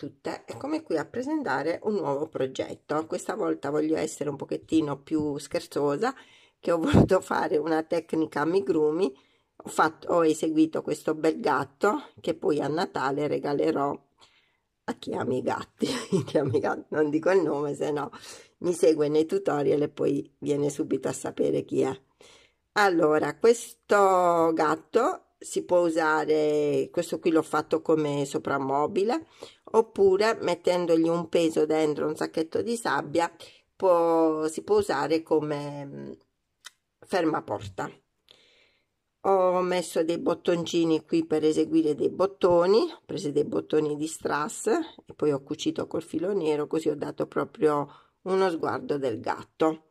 tutte, eccomi qui a presentare un nuovo progetto. Questa volta voglio essere un pochettino più scherzosa, che ho voluto fare una tecnica amigurumi, ho, fatto, ho eseguito questo bel gatto che poi a Natale regalerò a chi ama chi ama i gatti non dico il nome, se no mi segue nei tutorial e poi viene subito a sapere chi è. Allora, questo gatto si può usare, questo qui l'ho fatto come soprammobile, oppure mettendogli un peso dentro un sacchetto di sabbia può, si può usare come mm, fermaporta ho messo dei bottoncini qui per eseguire dei bottoni ho preso dei bottoni di strass e poi ho cucito col filo nero così ho dato proprio uno sguardo del gatto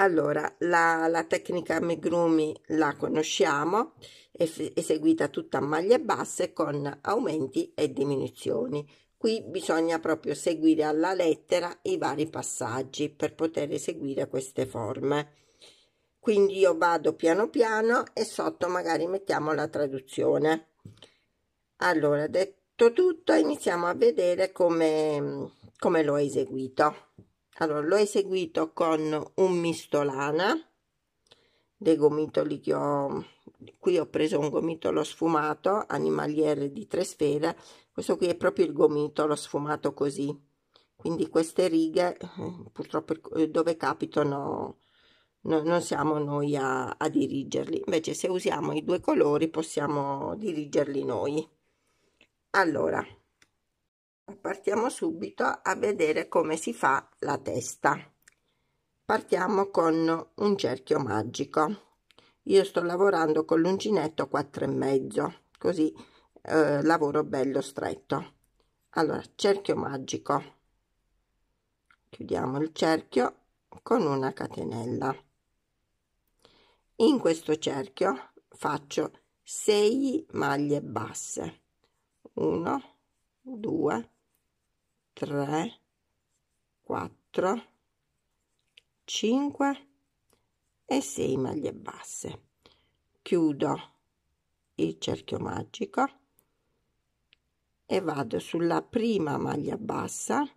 allora, la, la tecnica Megrumi la conosciamo, è eseguita tutta a maglie basse con aumenti e diminuzioni. Qui bisogna proprio seguire alla lettera i vari passaggi per poter eseguire queste forme. Quindi io vado piano piano e sotto magari mettiamo la traduzione. Allora, detto tutto, iniziamo a vedere come, come l'ho eseguito allora l'ho eseguito con un mistolana dei gomitoli che ho qui ho preso un gomitolo sfumato animaliere di tre sfere questo qui è proprio il gomitolo sfumato così quindi queste righe eh, purtroppo eh, dove capitano no, non siamo noi a, a dirigerli invece se usiamo i due colori possiamo dirigerli noi allora Partiamo subito a vedere come si fa la testa. Partiamo con un cerchio magico. Io sto lavorando con l'uncinetto e mezzo così eh, lavoro bello stretto. Allora, cerchio magico. Chiudiamo il cerchio con una catenella. In questo cerchio faccio 6 maglie basse. 1, 2, 3 3 4 5 e 6 maglie basse chiudo il cerchio magico e vado sulla prima maglia bassa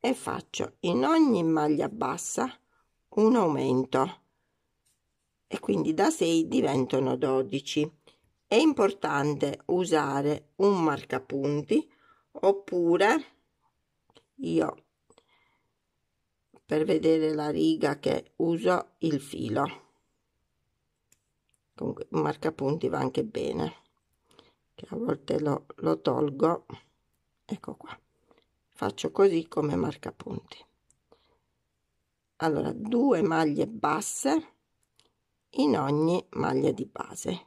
e faccio in ogni maglia bassa un aumento e quindi da 6 diventano 12 è importante usare un marcapunti oppure io per vedere la riga che uso il filo comunque un marcapunti va anche bene che a volte lo, lo tolgo ecco qua faccio così come marcapunti allora due maglie basse in ogni maglia di base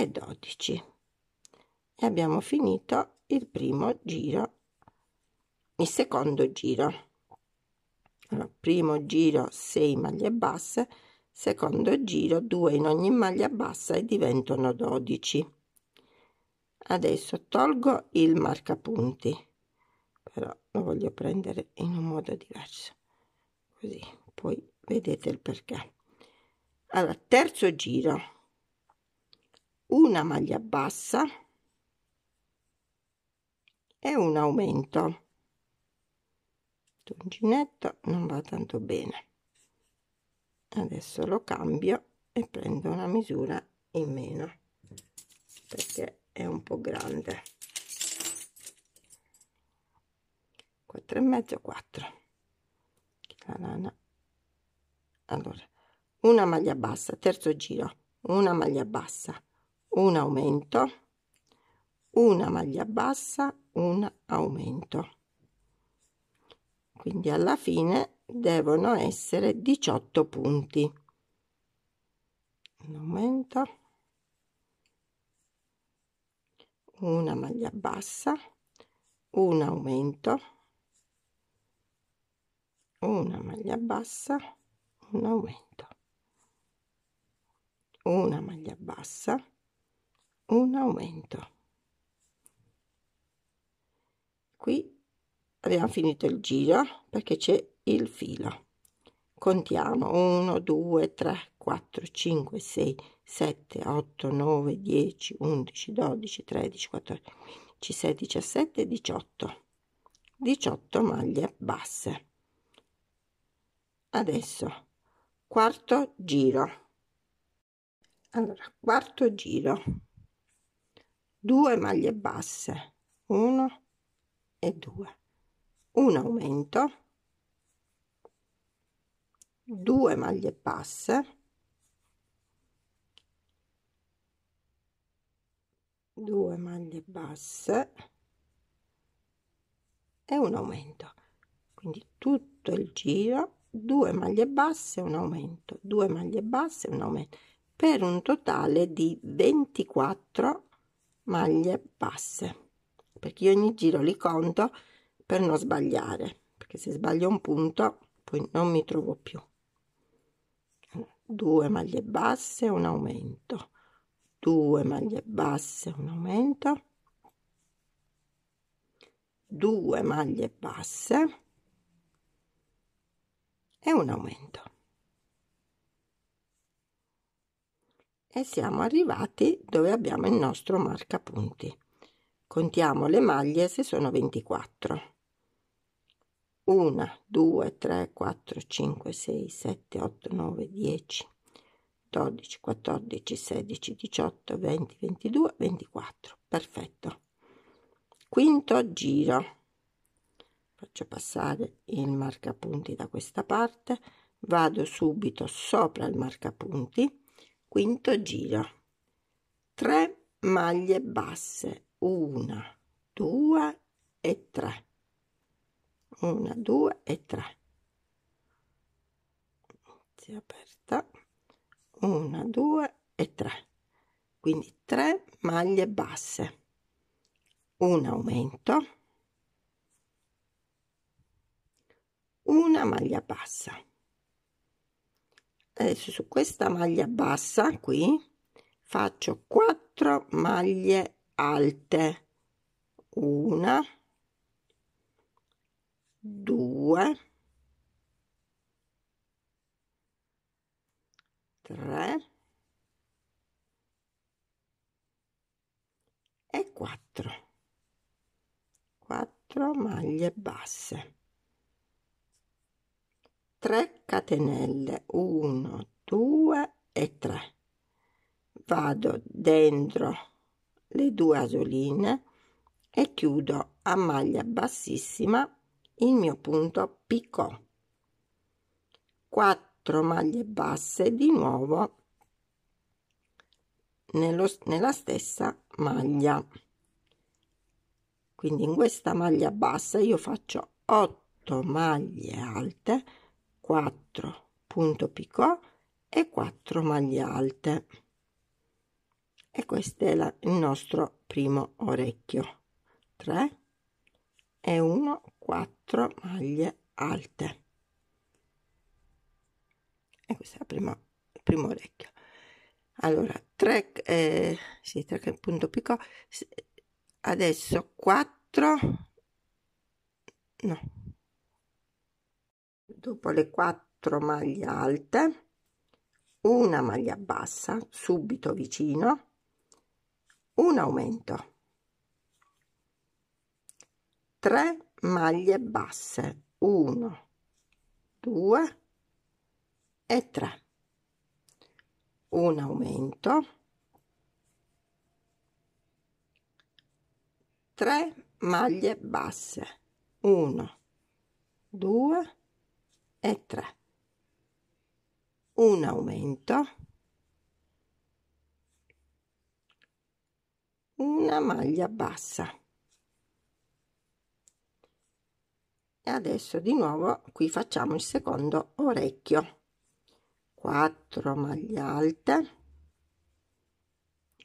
e 12 e abbiamo finito il primo giro il secondo giro allora, primo giro 6 maglie basse secondo giro 2 in ogni maglia bassa e diventano 12 adesso tolgo il marcapunti però lo voglio prendere in un modo diverso così poi vedete il perché allora terzo giro una maglia bassa e un aumento uncinetto non va tanto bene adesso lo cambio e prendo una misura in meno perché è un po grande 4 e mezzo 4 la lana allora una maglia bassa terzo giro una maglia bassa un aumento una maglia bassa un aumento quindi alla fine devono essere 18 punti un aumento una maglia bassa un aumento una maglia bassa un aumento una maglia bassa un aumento qui abbiamo finito il giro perché c'è il filo contiamo 1 2 3 4 5 6 7 8 9 10 11 12 13 14 15 16 17 18 18 maglie basse adesso quarto giro allora quarto giro 2 maglie basse 1 e 2 un aumento 2 maglie basse 2 maglie basse e un aumento quindi tutto il giro 2 maglie basse un aumento 2 maglie basse un aumento per un totale di 24 maglie basse perché io ogni giro li conto per non sbagliare perché se sbaglio un punto poi non mi trovo più due maglie basse un aumento due maglie basse un aumento due maglie basse e un aumento e siamo arrivati dove abbiamo il nostro marcapunti. Contiamo le maglie se sono 24. 1, 2, 3, 4, 5, 6, 7, 8, 9, 10, 12, 14, 16, 18, 20, 22, 24. Perfetto. Quinto giro. Faccio passare il marcapunti da questa parte, vado subito sopra il marcapunti quinto giro 3 maglie basse 1 2 e 3 1 2 e 3 si è aperta 1 2 e 3 quindi 3 maglie basse un aumento una maglia bassa adesso su questa maglia bassa qui faccio 4 maglie alte una due tre e quattro quattro maglie basse 3 catenelle 1 2 e 3 vado dentro le due asoline e chiudo a maglia bassissima il mio punto piccò 4 maglie basse di nuovo nello, nella stessa maglia quindi in questa maglia bassa io faccio 8 maglie alte 4 punto picot e 4 maglie alte e questo è la, il nostro primo orecchio 3 e 1 4 maglie alte e questo è la prima, il primo orecchio allora 3 eh, sì, 3 punto picot adesso 4 no dopo le 4 maglie alte una maglia bassa subito vicino un aumento 3 maglie basse 1 2 e 3 un aumento 3 maglie basse 1 2 e 3 un aumento una maglia bassa e adesso di nuovo qui facciamo il secondo orecchio 4 maglie alte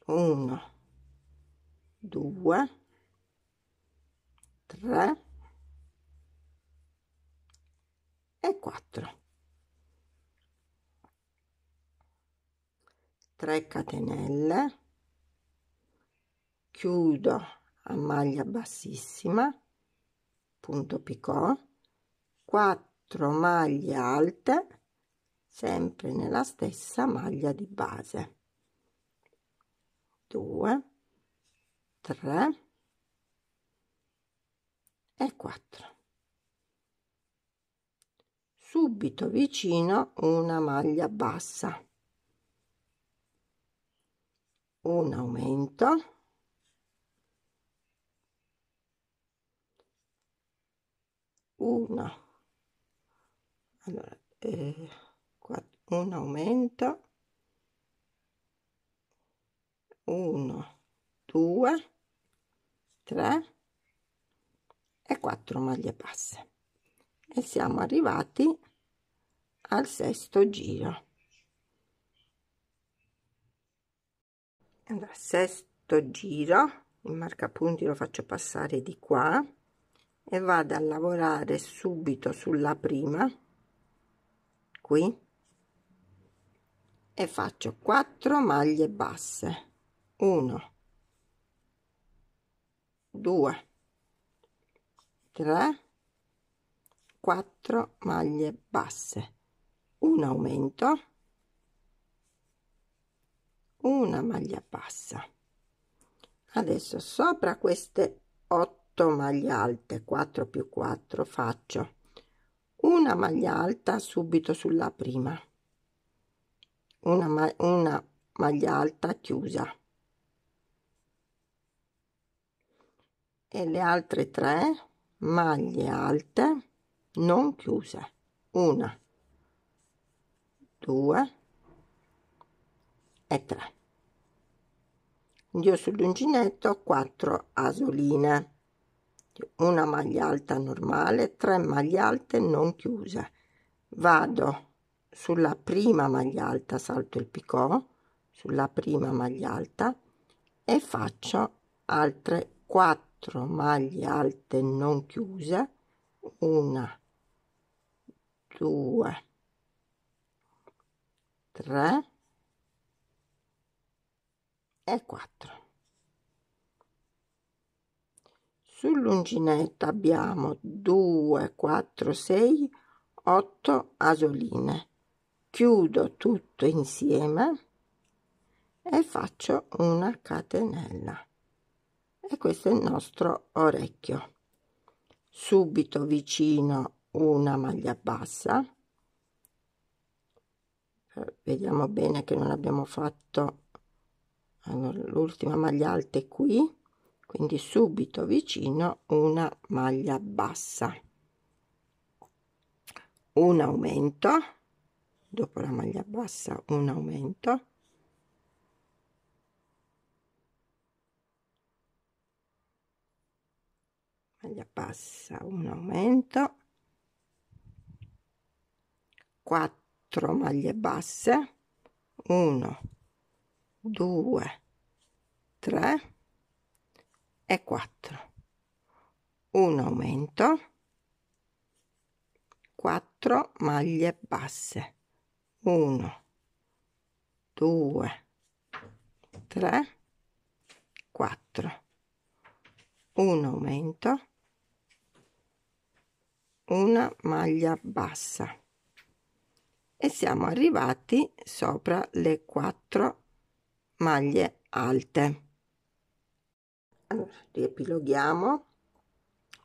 1 2 3 e 4 3 catenelle chiudo a maglia bassissima punto picot 4 maglie alte sempre nella stessa maglia di base 2 3 e 4 subito vicino una maglia bassa un aumento una allora, eh, un aumento 1 2 3 e quattro maglie basse e siamo arrivati al sesto giro allora, sesto giro il marcapunti lo faccio passare di qua e vado a lavorare subito sulla prima qui e faccio 4 maglie basse 1 2 3 4 maglie basse un aumento una maglia bassa adesso sopra queste 8 maglie alte 4 più 4 faccio una maglia alta subito sulla prima una, ma una maglia alta chiusa e le altre 3 maglie alte non chiuse una due e tre io sull'uncinetto 4 asoline una maglia alta normale 3 maglie alte non chiuse vado sulla prima maglia alta salto il picot sulla prima maglia alta e faccio altre 4 maglie alte non chiuse una due, tre e quattro. Sull'uncinetto abbiamo 2 4 6 8 asoline chiudo tutto insieme e faccio una catenella e questo è il nostro orecchio subito vicino una maglia bassa eh, vediamo bene che non abbiamo fatto l'ultima maglia alta è qui quindi subito vicino una maglia bassa un aumento dopo la maglia bassa un aumento maglia bassa un aumento 4 maglie basse 1 2 3 e 4 un aumento 4 maglie basse 1 2 3 4 un aumento una maglia bassa e siamo arrivati sopra le quattro maglie alte. Allora, riepiloghiamo.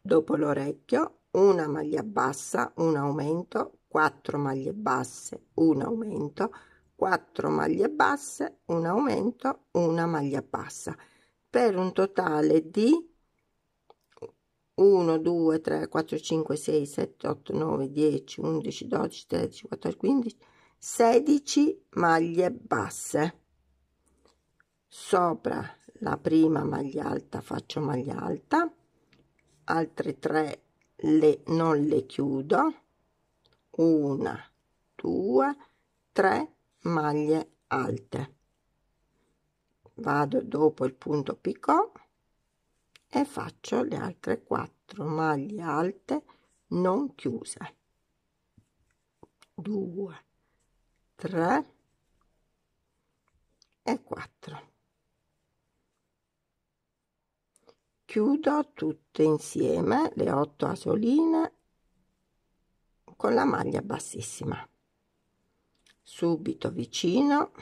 Dopo l'orecchio, una maglia bassa, un aumento, 4 maglie basse, un aumento, 4 maglie basse, un aumento, una maglia bassa, per un totale di 1, 2, 3, 4, 5, 6, 7, 8, 9, 10, 11, 12, 13, 14, 15, 16 maglie basse. Sopra la prima maglia alta faccio maglia alta, altre 3 le, non le chiudo, 1, 2, 3 maglie alte. Vado dopo il punto picot e faccio le altre 4 maglie alte non chiuse 2 3 e 4 chiudo tutte insieme le 8 asoline con la maglia bassissima subito vicino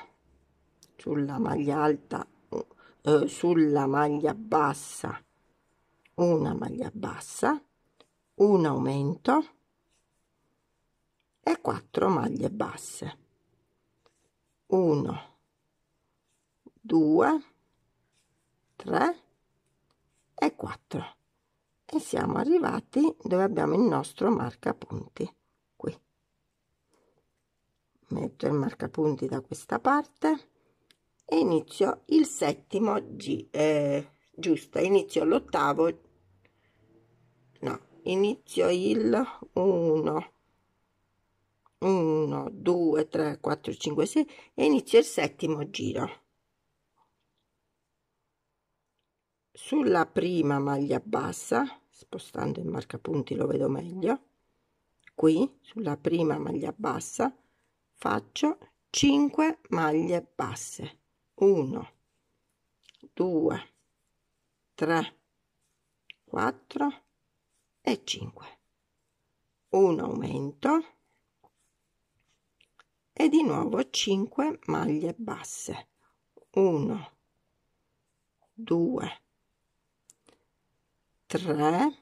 sulla maglia alta eh, sulla maglia bassa una maglia bassa un aumento e 4 maglie basse 1 2 3 e 4 e siamo arrivati dove abbiamo il nostro marca punti. qui metto il marca punti da questa parte e inizio il settimo gi eh, giusto inizio l'ottavo inizio il 1 1 2 3 4 5 6 e inizio il settimo giro sulla prima maglia bassa spostando il marca punti lo vedo meglio qui sulla prima maglia bassa faccio 5 maglie basse 1 2 3 4 e 5 un aumento e di nuovo 5 maglie basse 1 2 3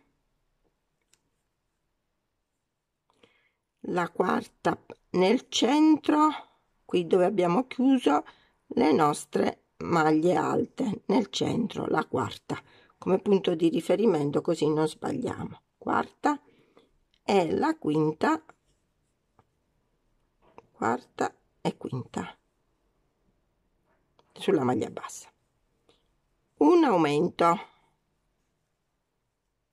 la quarta nel centro qui dove abbiamo chiuso le nostre maglie alte nel centro la quarta come punto di riferimento così non sbagliamo quarta e la quinta, quarta e quinta sulla maglia bassa. Un aumento.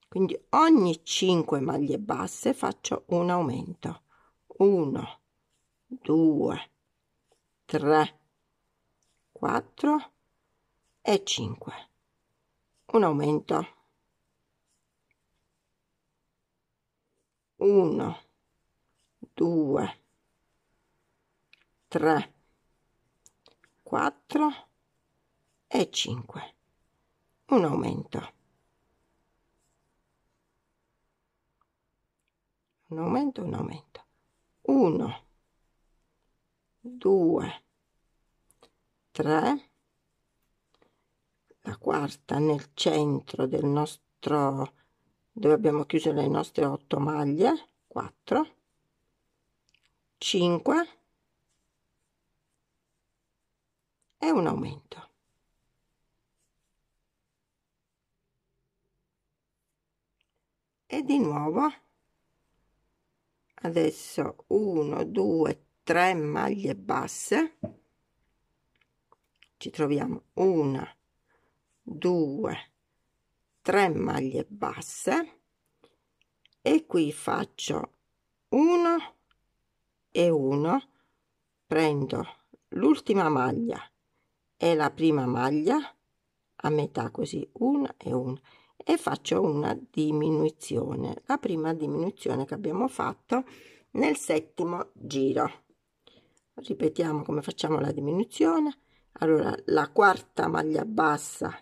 Quindi ogni 5 maglie basse faccio un aumento. 1, 2, 3, 4 e 5. Un aumento. 1 2 3 4 e 5 un aumento un aumento un aumento 1 2 3 la quarta nel centro del nostro dove abbiamo chiuso le nostre 8 maglie 4 5 e un aumento e di nuovo adesso 1 2 3 maglie basse ci troviamo 1 2 3 maglie basse e qui faccio 1 e 1 prendo l'ultima maglia e la prima maglia a metà così una e una e faccio una diminuzione la prima diminuzione che abbiamo fatto nel settimo giro ripetiamo come facciamo la diminuzione allora la quarta maglia bassa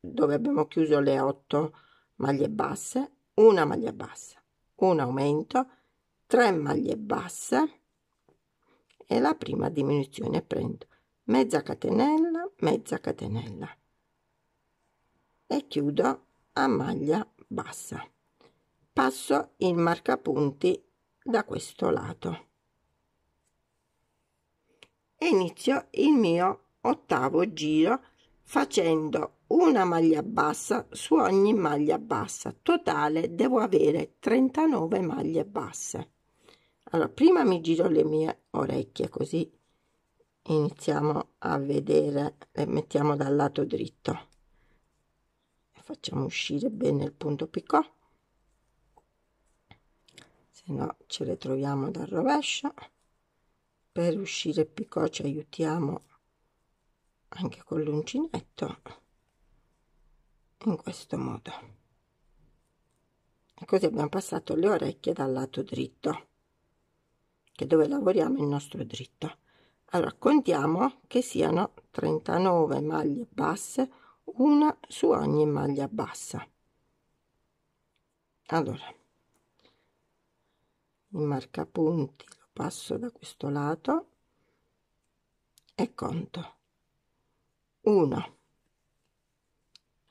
dove abbiamo chiuso le 8 maglie basse una maglia bassa un aumento 3 maglie basse e la prima diminuzione prendo mezza catenella mezza catenella e chiudo a maglia bassa passo il marcapunti da questo lato e inizio il mio ottavo giro facendo una maglia bassa su ogni maglia bassa totale devo avere 39 maglie basse allora prima mi giro le mie orecchie così iniziamo a vedere le mettiamo dal lato dritto facciamo uscire bene il punto piccò se no ce le troviamo dal rovescio per uscire piccò ci aiutiamo anche con l'uncinetto in questo modo e così abbiamo passato le orecchie dal lato dritto che dove lavoriamo il nostro dritto allora contiamo che siano 39 maglie basse una su ogni maglia bassa allora il marcapunti lo passo da questo lato e conto 1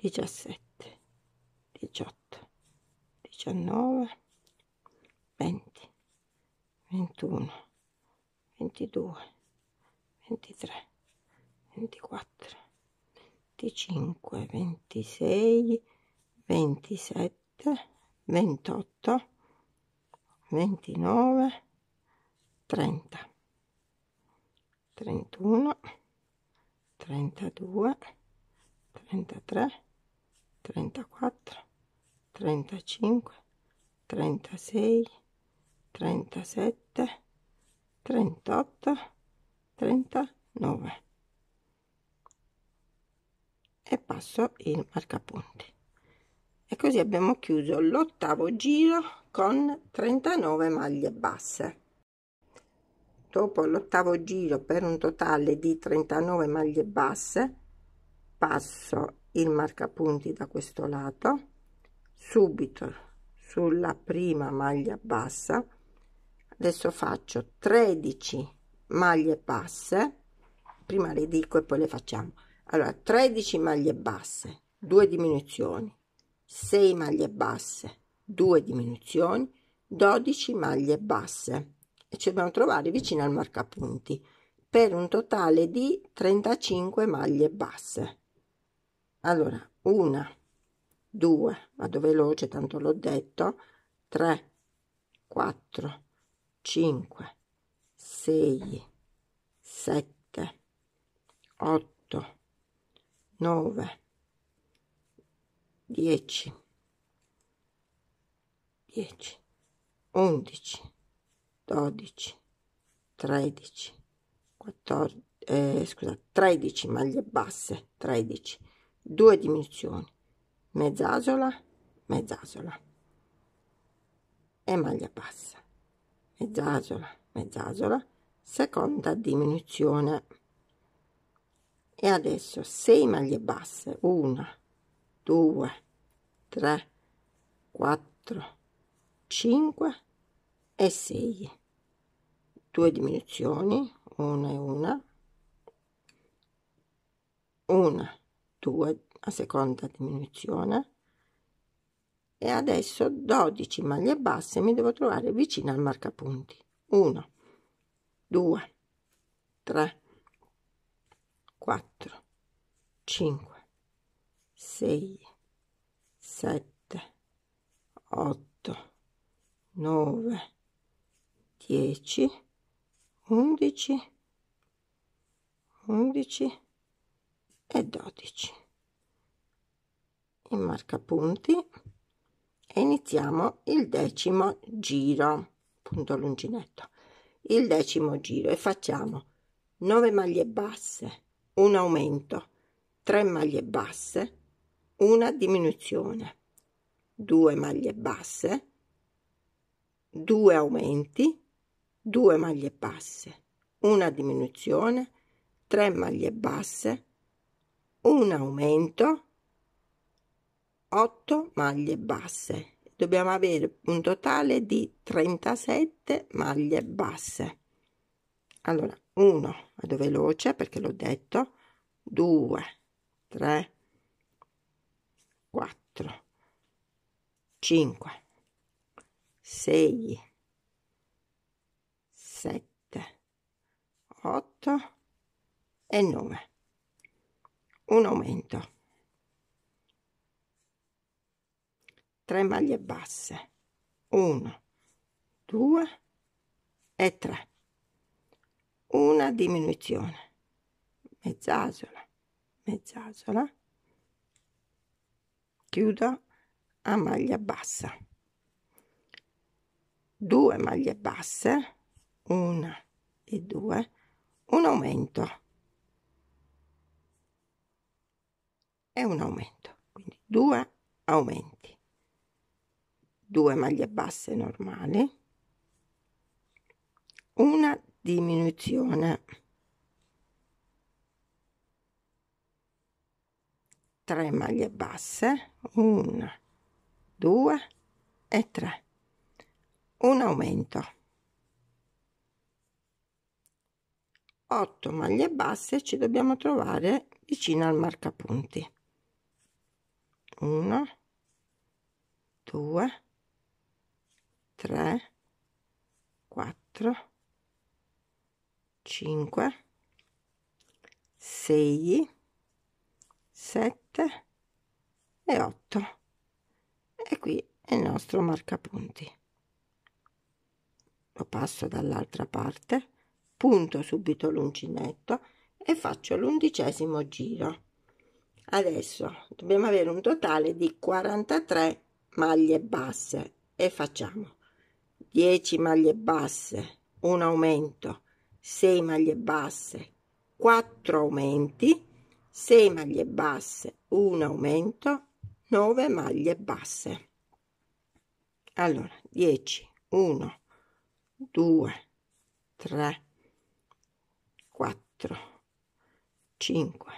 17 18 19 20 21 22 23 24 25 26 27 28 29 30 31 32 33 34 35 36 37 38 39 e passo il marcapunti e così abbiamo chiuso l'ottavo giro con 39 maglie basse dopo l'ottavo giro per un totale di 39 maglie basse passo il marcapunti da questo lato subito sulla prima maglia bassa adesso faccio 13 maglie basse prima le dico e poi le facciamo allora 13 maglie basse 2 diminuzioni 6 maglie basse 2 diminuzioni 12 maglie basse e ci dobbiamo trovare vicino al marcapunti per un totale di 35 maglie basse allora, una, due, vado veloce, tanto l'ho detto, tre, quattro, cinque, sei, sette, otto, nove, dieci, dieci, undici, dodici, tredici, quattordici, eh, scusa, tredici maglie basse, tredici, due dimissioni mezzasola mezzasola e maglia bassa mezzasola mezzasola seconda diminuzione e adesso 6 maglie basse 1 2 3 4 5 e 6 due diminuzioni una e una una 2 a seconda diminuzione e adesso 12 maglie basse mi devo trovare vicino al marcapunti 1 2 3 4 5 6 7 8 9 10 11 11 e 12 in marca punti e iniziamo il decimo giro punto lunginetto il decimo giro e facciamo 9 maglie basse un aumento 3 maglie basse una diminuzione 2 maglie basse 2 aumenti 2 maglie basse una diminuzione 3 maglie basse un aumento 8 maglie basse dobbiamo avere un totale di 37 maglie basse allora 1 vado veloce perché l'ho detto 2 3 4 5 6 7 8 e 9 un aumento 3 maglie basse 1 2 e 3 una diminuzione mezzasola mezzasola chiudo a maglia bassa 2 maglie basse 1 e 2 un aumento è un aumento, quindi due aumenti, due maglie basse normali, una diminuzione, tre maglie basse, una, due e tre, un aumento. 8 maglie basse ci dobbiamo trovare vicino al marcapunti. 1 2 3 4 5 6 7 e 8 e qui è il nostro marcapunti lo passo dall'altra parte punto subito l'uncinetto e faccio l'undicesimo giro adesso dobbiamo avere un totale di 43 maglie basse e facciamo 10 maglie basse un aumento 6 maglie basse 4 aumenti 6 maglie basse un aumento 9 maglie basse allora 10 1 2 3 4 5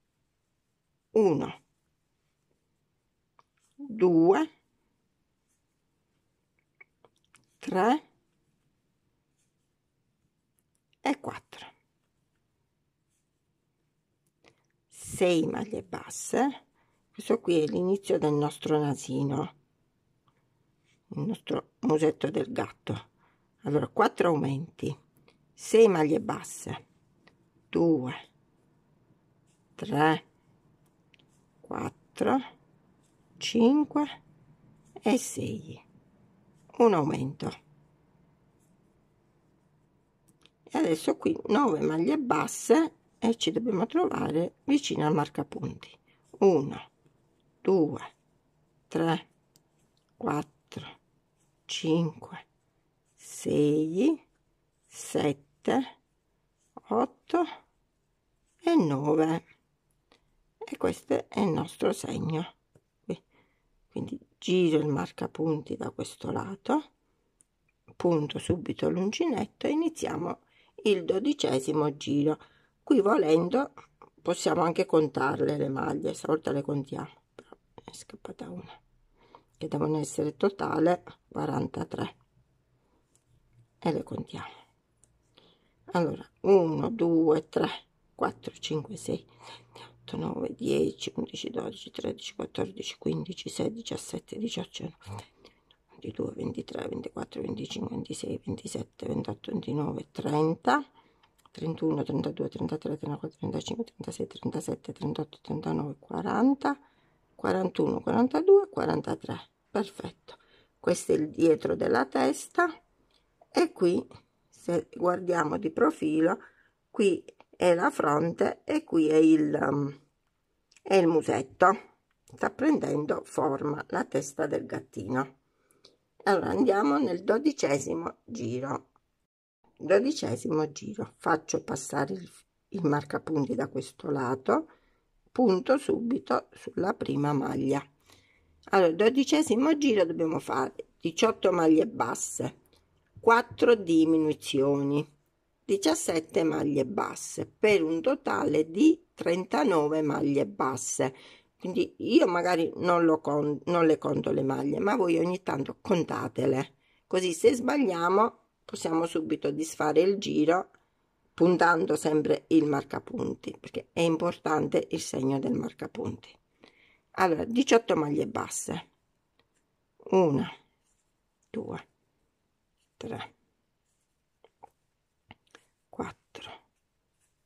1 2 3 e 4 6 maglie basse questo qui è l'inizio del nostro nasino il nostro musetto del gatto allora 4 aumenti 6 maglie basse 2 3 4 5 e 6 un aumento e adesso qui 9 maglie basse e ci dobbiamo trovare vicino al marcapunti 1 2 3 4 5 6 7 8 e 9 e questo è il nostro segno quindi giro il marcapunti da questo lato punto subito l'uncinetto e iniziamo il dodicesimo giro qui volendo possiamo anche contarle le maglie stavolta le contiamo però è scappata una che devono essere totale 43 e le contiamo allora 1 2 3 4 5 6 7 8, 9, 10, 11, 12, 13, 14, 15, 16, 17, 18, 22, 23, 24, 25, 26, 27, 28, 29, 30, 31, 32, 33, 34, 35, 36, 37, 38, 39, 40, 41, 42, 43. Perfetto. Questo è il dietro della testa e qui se guardiamo di profilo qui è la fronte e qui è il, um, è il musetto. Sta prendendo forma la testa del gattino. Allora andiamo nel dodicesimo giro. Dodicesimo giro. Faccio passare il, il marcapunti da questo lato. Punto subito sulla prima maglia. Allora, dodicesimo giro dobbiamo fare 18 maglie basse, 4 diminuzioni, 17 maglie basse per un totale di 39 maglie basse quindi io magari non, con, non le conto le maglie ma voi ogni tanto contatele così se sbagliamo possiamo subito disfare il giro puntando sempre il marcapunti perché è importante il segno del marcapunti allora 18 maglie basse 1 2 3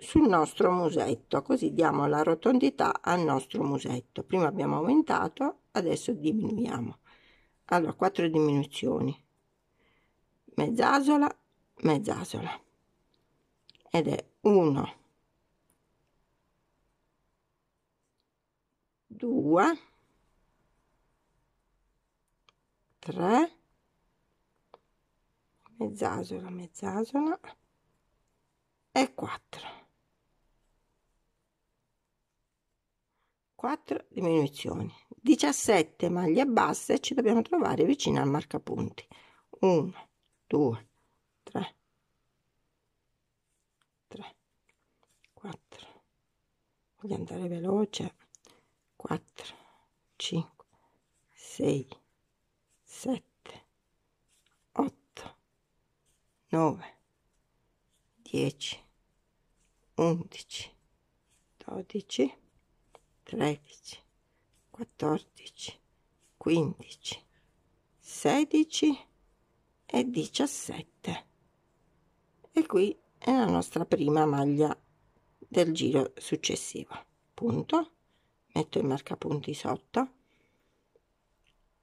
sul nostro musetto, così diamo la rotondità al nostro musetto. Prima abbiamo aumentato, adesso diminuiamo. Allora, quattro diminuzioni. Mezzasola, mezzasola. Ed è 1, 2, 3, mezzasola, mezzasola e 4. 4 diminuzioni 17 maglie basse ci dobbiamo trovare vicino al marcapunti 1 2 3 3 4 voglio andare veloce 4 5 6 7 8 9 10 11 12 13, 14, 15, 16 e 17. E qui è la nostra prima maglia del giro successivo. Punto. Metto il marcapunti sotto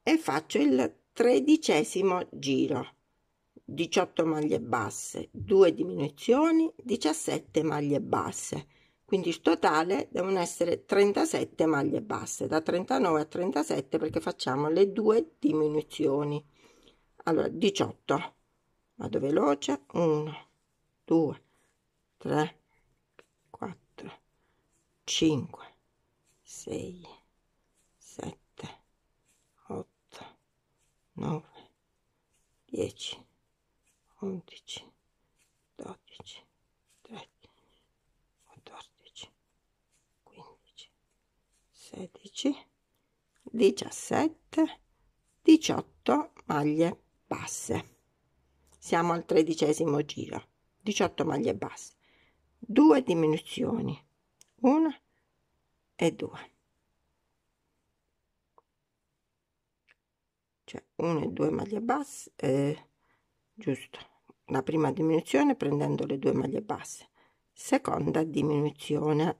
e faccio il tredicesimo giro. 18 maglie basse, 2 diminuzioni, 17 maglie basse quindi il totale devono essere 37 maglie basse da 39 a 37 perché facciamo le due diminuzioni allora 18 vado veloce 1 2 3 4 5 6 7 8 9 10 11 12 16 17 18 maglie basse siamo al tredicesimo giro 18 maglie basse 2 diminuzioni Una e due. cioè una e due maglie basse eh, giusto la prima diminuzione prendendo le due maglie basse seconda diminuzione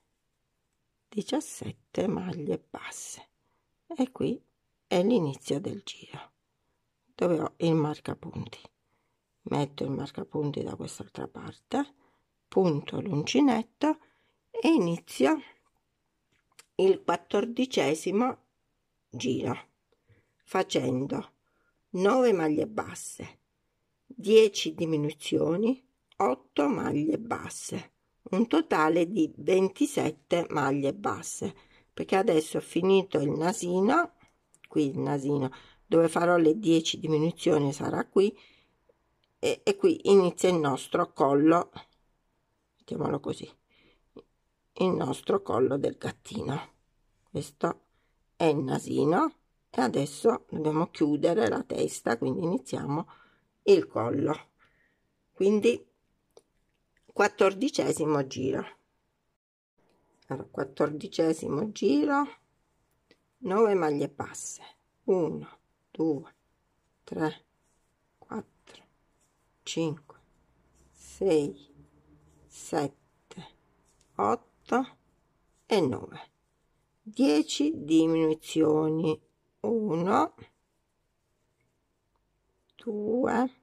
17 maglie basse e qui è l'inizio del giro dove ho il marcapunti metto il marcapunti da quest'altra parte punto l'uncinetto e inizio il quattordicesimo giro facendo 9 maglie basse 10 diminuzioni 8 maglie basse un totale di 27 maglie basse perché adesso ho finito il nasino qui il nasino dove farò le 10 diminuzioni sarà qui e, e qui inizia il nostro collo mettiamolo così il nostro collo del gattino questo è il nasino e adesso dobbiamo chiudere la testa quindi iniziamo il collo quindi quattordicesimo giro allora, quattordicesimo giro 9 maglie basse 1 2 3 4 5 6 7 8 e 9 10 diminuzioni 1 2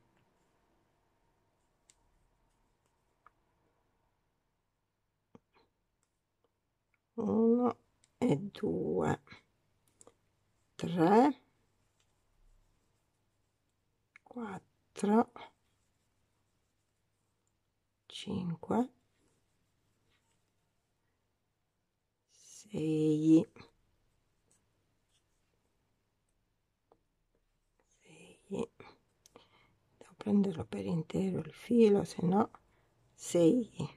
1 e 2 3 4 5 6 6 devo prenderlo per intero il filo se no 6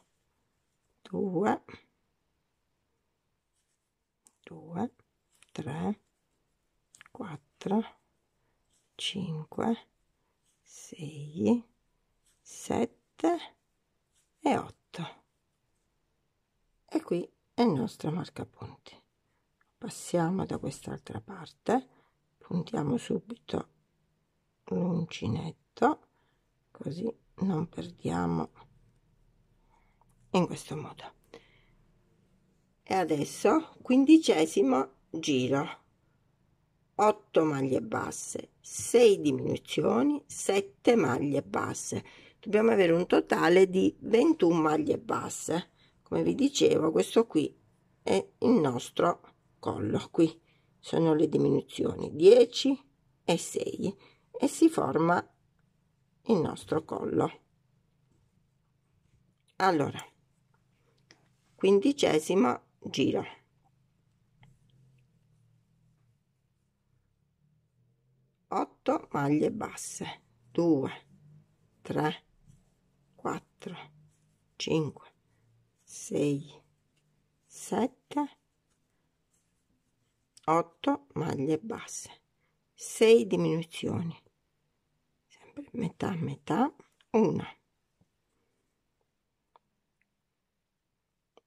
2 2 3 4 5 6 7 e 8 e qui è il nostro marcapunti passiamo da quest'altra parte puntiamo subito l'uncinetto così non perdiamo in questo modo e adesso quindicesimo giro 8 maglie basse 6 diminuzioni 7 maglie basse dobbiamo avere un totale di 21 maglie basse come vi dicevo questo qui è il nostro collo qui sono le diminuzioni 10 e 6 e si forma il nostro collo allora quindicesima giro otto maglie basse 2 3 4 5 6 7 8 maglie basse 6 diminuzioni sempre metà metà 1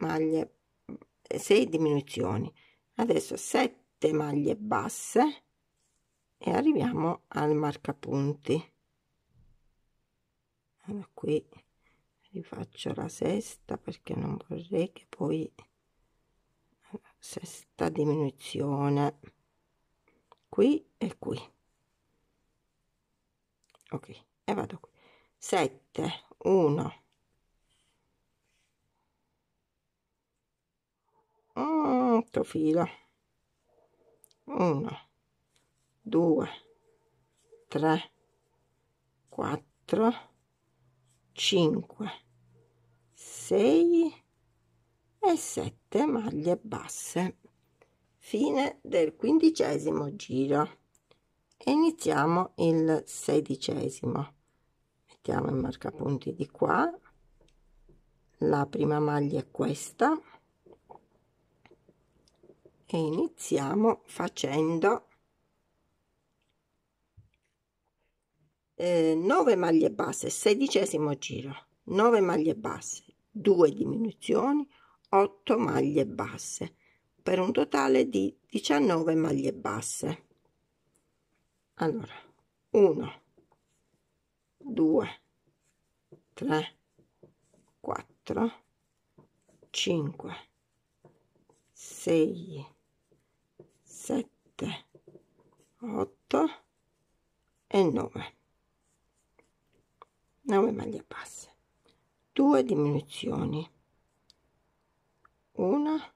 maglie 6 eh, diminuzioni adesso 7 maglie basse e arriviamo al marcapunti allora qui rifaccio la sesta perché non vorrei che poi sesta diminuzione qui e qui ok e vado qui 7 1 quarto filo 1 2 3 4 5 6 e 7 maglie basse fine del quindicesimo giro e iniziamo il sedicesimo mettiamo il marcapunti di qua la prima maglia è questa e iniziamo facendo 9 eh, maglie basse sedicesimo giro 9 maglie basse 2 diminuzioni 8 maglie basse per un totale di 19 maglie basse allora 1 2 3 4 5 6 7 8 e 9 9 maglie basse 2 diminuzioni 1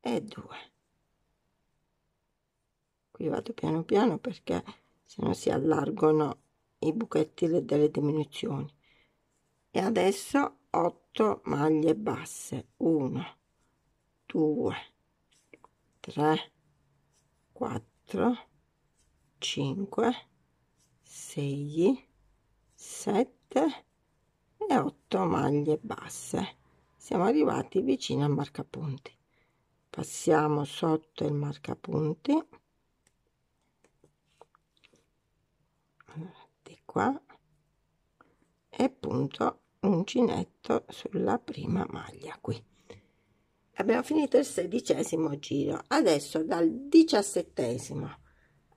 e 2 qui vado piano piano perché se no si allargano i buchetti delle diminuzioni e adesso 8 maglie basse 1 2 3 4 5 6 7 e 8 maglie basse siamo arrivati vicino al marcapunti passiamo sotto il marcapunti di qua e punto uncinetto sulla prima maglia qui abbiamo finito il sedicesimo giro adesso dal diciassettesimo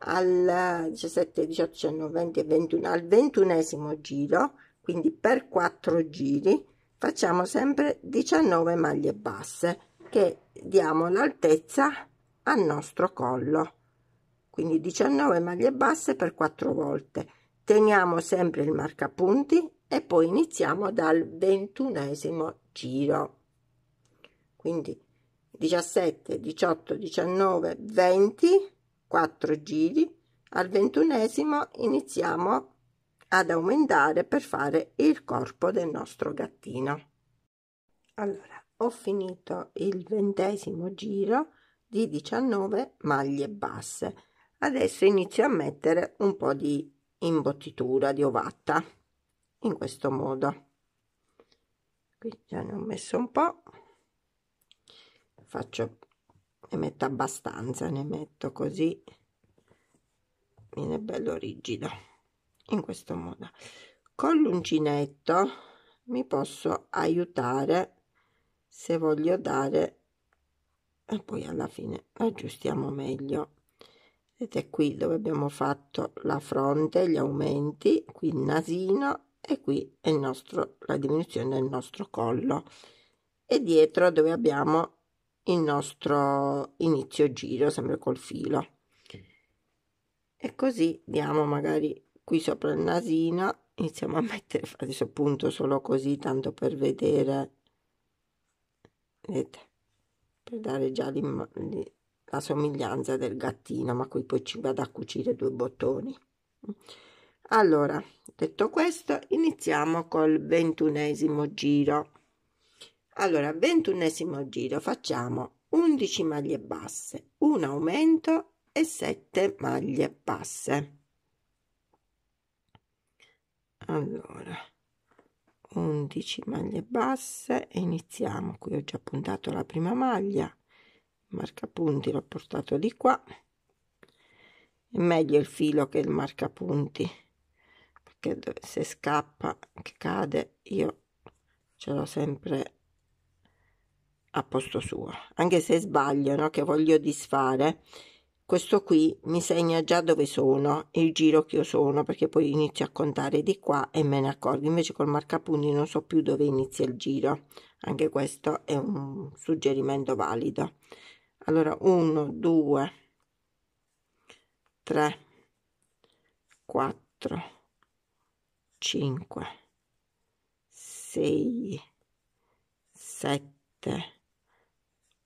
al 17 18 19 20 21 al ventunesimo giro quindi per quattro giri facciamo sempre 19 maglie basse che diamo l'altezza al nostro collo quindi 19 maglie basse per quattro volte teniamo sempre il marcapunti e poi iniziamo dal ventunesimo giro quindi 17, 18, 19, 20, 4 giri, al ventunesimo iniziamo ad aumentare per fare il corpo del nostro gattino. Allora, ho finito il ventesimo giro di 19 maglie basse. Adesso inizio a mettere un po' di imbottitura di ovatta, in questo modo. Qui già ne ho messo un po' faccio ne metto abbastanza ne metto così viene bello rigido in questo modo con l'uncinetto mi posso aiutare se voglio dare e poi alla fine aggiustiamo meglio vedete qui dove abbiamo fatto la fronte gli aumenti qui il nasino e qui è il nostro la diminuzione del nostro collo e dietro dove abbiamo il nostro inizio giro sempre col filo e così diamo magari qui sopra il nasino iniziamo a mettere adesso punto solo così tanto per vedere vedete per dare già la somiglianza del gattino ma qui poi ci vado a cucire due bottoni allora detto questo iniziamo col ventunesimo giro allora, ventunesimo giro, facciamo 11 maglie basse, un aumento e 7 maglie basse. Allora, 11 maglie basse e iniziamo. Qui ho già puntato la prima maglia, il marcapunti l'ho portato di qua. È meglio il filo che il marcapunti, perché se scappa, che cade, io ce l'ho sempre a posto suo, anche se sbaglio, che voglio disfare. Questo qui mi segna già dove sono il giro che io sono, perché poi inizio a contare di qua e me ne accorgo. Invece col marcapunti non so più dove inizia il giro. Anche questo è un suggerimento valido. Allora, 1, 2, 3, 4, 5, 6, 7,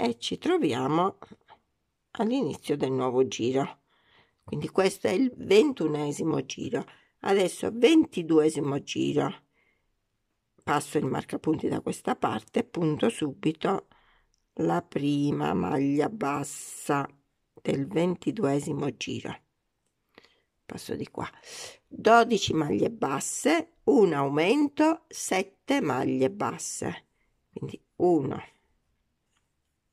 e ci troviamo all'inizio del nuovo giro. Quindi questo è il ventunesimo giro. Adesso ventiduesimo giro. Passo il marcapunti da questa parte, punto subito la prima maglia bassa del ventiduesimo giro. Passo di qua. 12 maglie basse, un aumento, 7 maglie basse. Quindi 1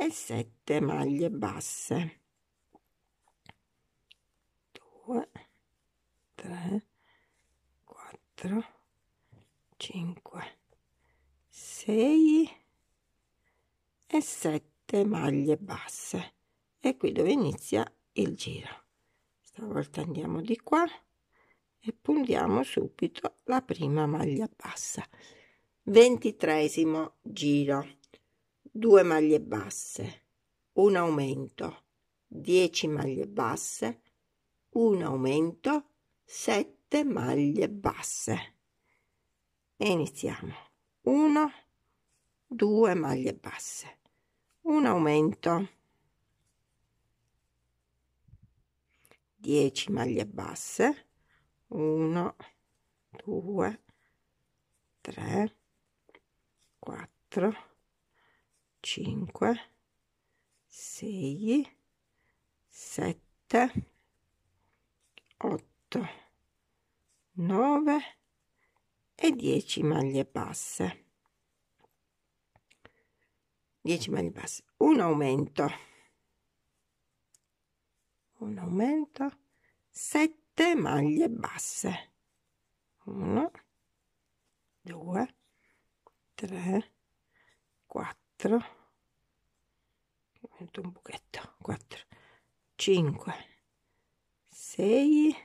e 7 maglie basse 2 3 4 5 6 e 7 maglie basse e qui dove inizia il giro stavolta andiamo di qua e puntiamo subito la prima maglia bassa ventitresimo giro 2 maglie basse, un aumento, 10 maglie basse, un aumento, 7 maglie basse. E iniziamo. 1, 2 maglie basse, un aumento, 10 maglie basse, 1, 2, 3, 4, 5 6 7 8 9 e 10 maglie basse 10 maglie basse un aumento un aumento 7 maglie basse 1 2 3 4 4 metto un buchetto 4 5 6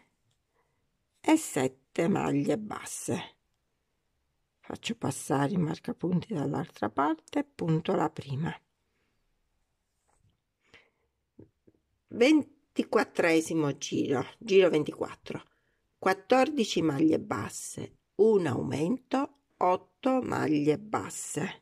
e 7 maglie basse faccio passare i marcapunti dall'altra parte punto la prima 24 giro giro 24 14 maglie basse un aumento 8 maglie basse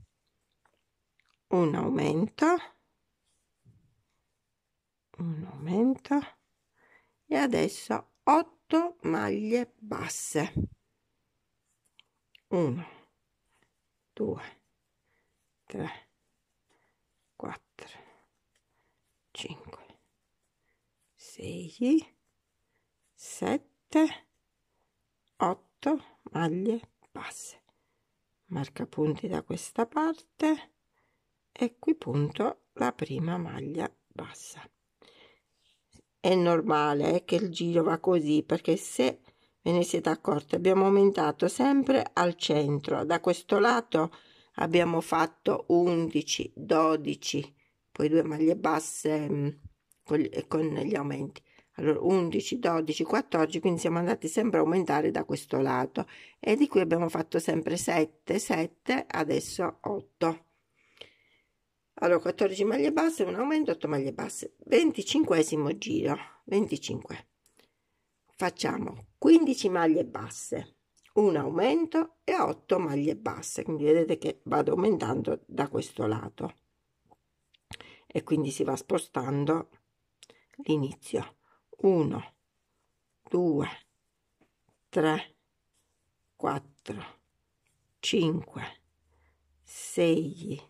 un aumento un aumento e adesso 8 maglie basse 1 2 3 4 5 6 7 8 maglie basse marca punti da questa parte e qui punto la prima maglia bassa è normale eh, che il giro va così perché se ve ne siete accorti abbiamo aumentato sempre al centro da questo lato abbiamo fatto 11 12 poi due maglie basse mm, con, eh, con gli aumenti allora 11 12 14 quindi siamo andati sempre a aumentare da questo lato e di qui abbiamo fatto sempre 7 7 adesso 8 allora, 14 maglie basse, un aumento, 8 maglie basse, 25 giro, 25. Facciamo 15 maglie basse, un aumento e 8 maglie basse, quindi vedete che vado aumentando da questo lato e quindi si va spostando l'inizio. 1, 2, 3, 4, 5, 6,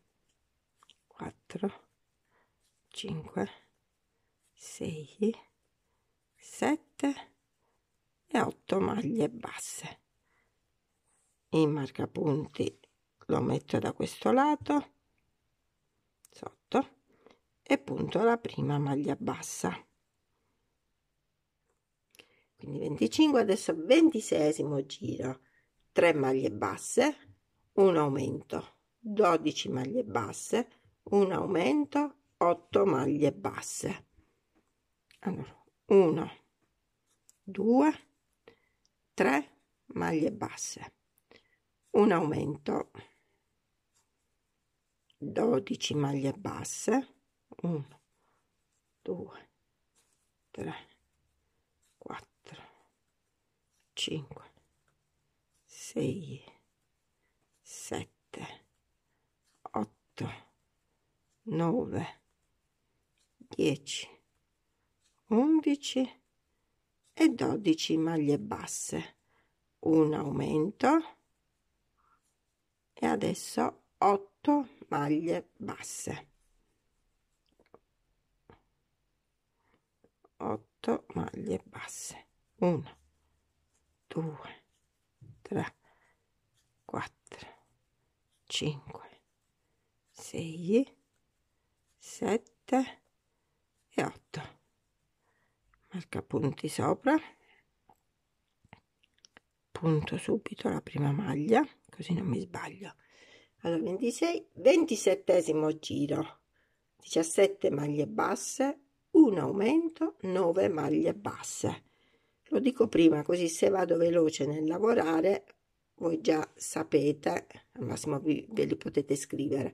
4 5 6 7 e 8 maglie basse il marcapunti lo metto da questo lato sotto e punto la prima maglia bassa quindi 25 adesso 26 giro 3 maglie basse un aumento 12 maglie basse un aumento 8 maglie basse allora 1 2 3 maglie basse un aumento 12 maglie basse 1 2 3 4 5 6 7 8 9 10 11 e 12 maglie basse un aumento e adesso 8 maglie basse 8 maglie basse 1 2 3 4 5 6 7 e 8 marca punti sopra punto subito la prima maglia così non mi sbaglio allora 26 27 giro 17 maglie basse un aumento 9 maglie basse lo dico prima così se vado veloce nel lavorare voi già sapete al massimo vi, ve li potete scrivere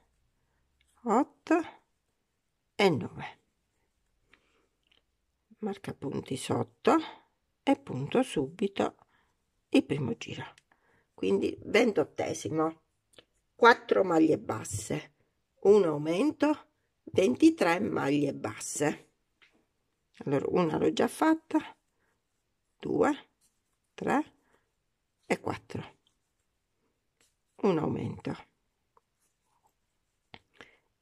8 e 9 marca punti sotto e punto subito il primo giro quindi ventottesimo 4 maglie basse un aumento 23 maglie basse allora una l'ho già fatta 2 3 e 4 un aumento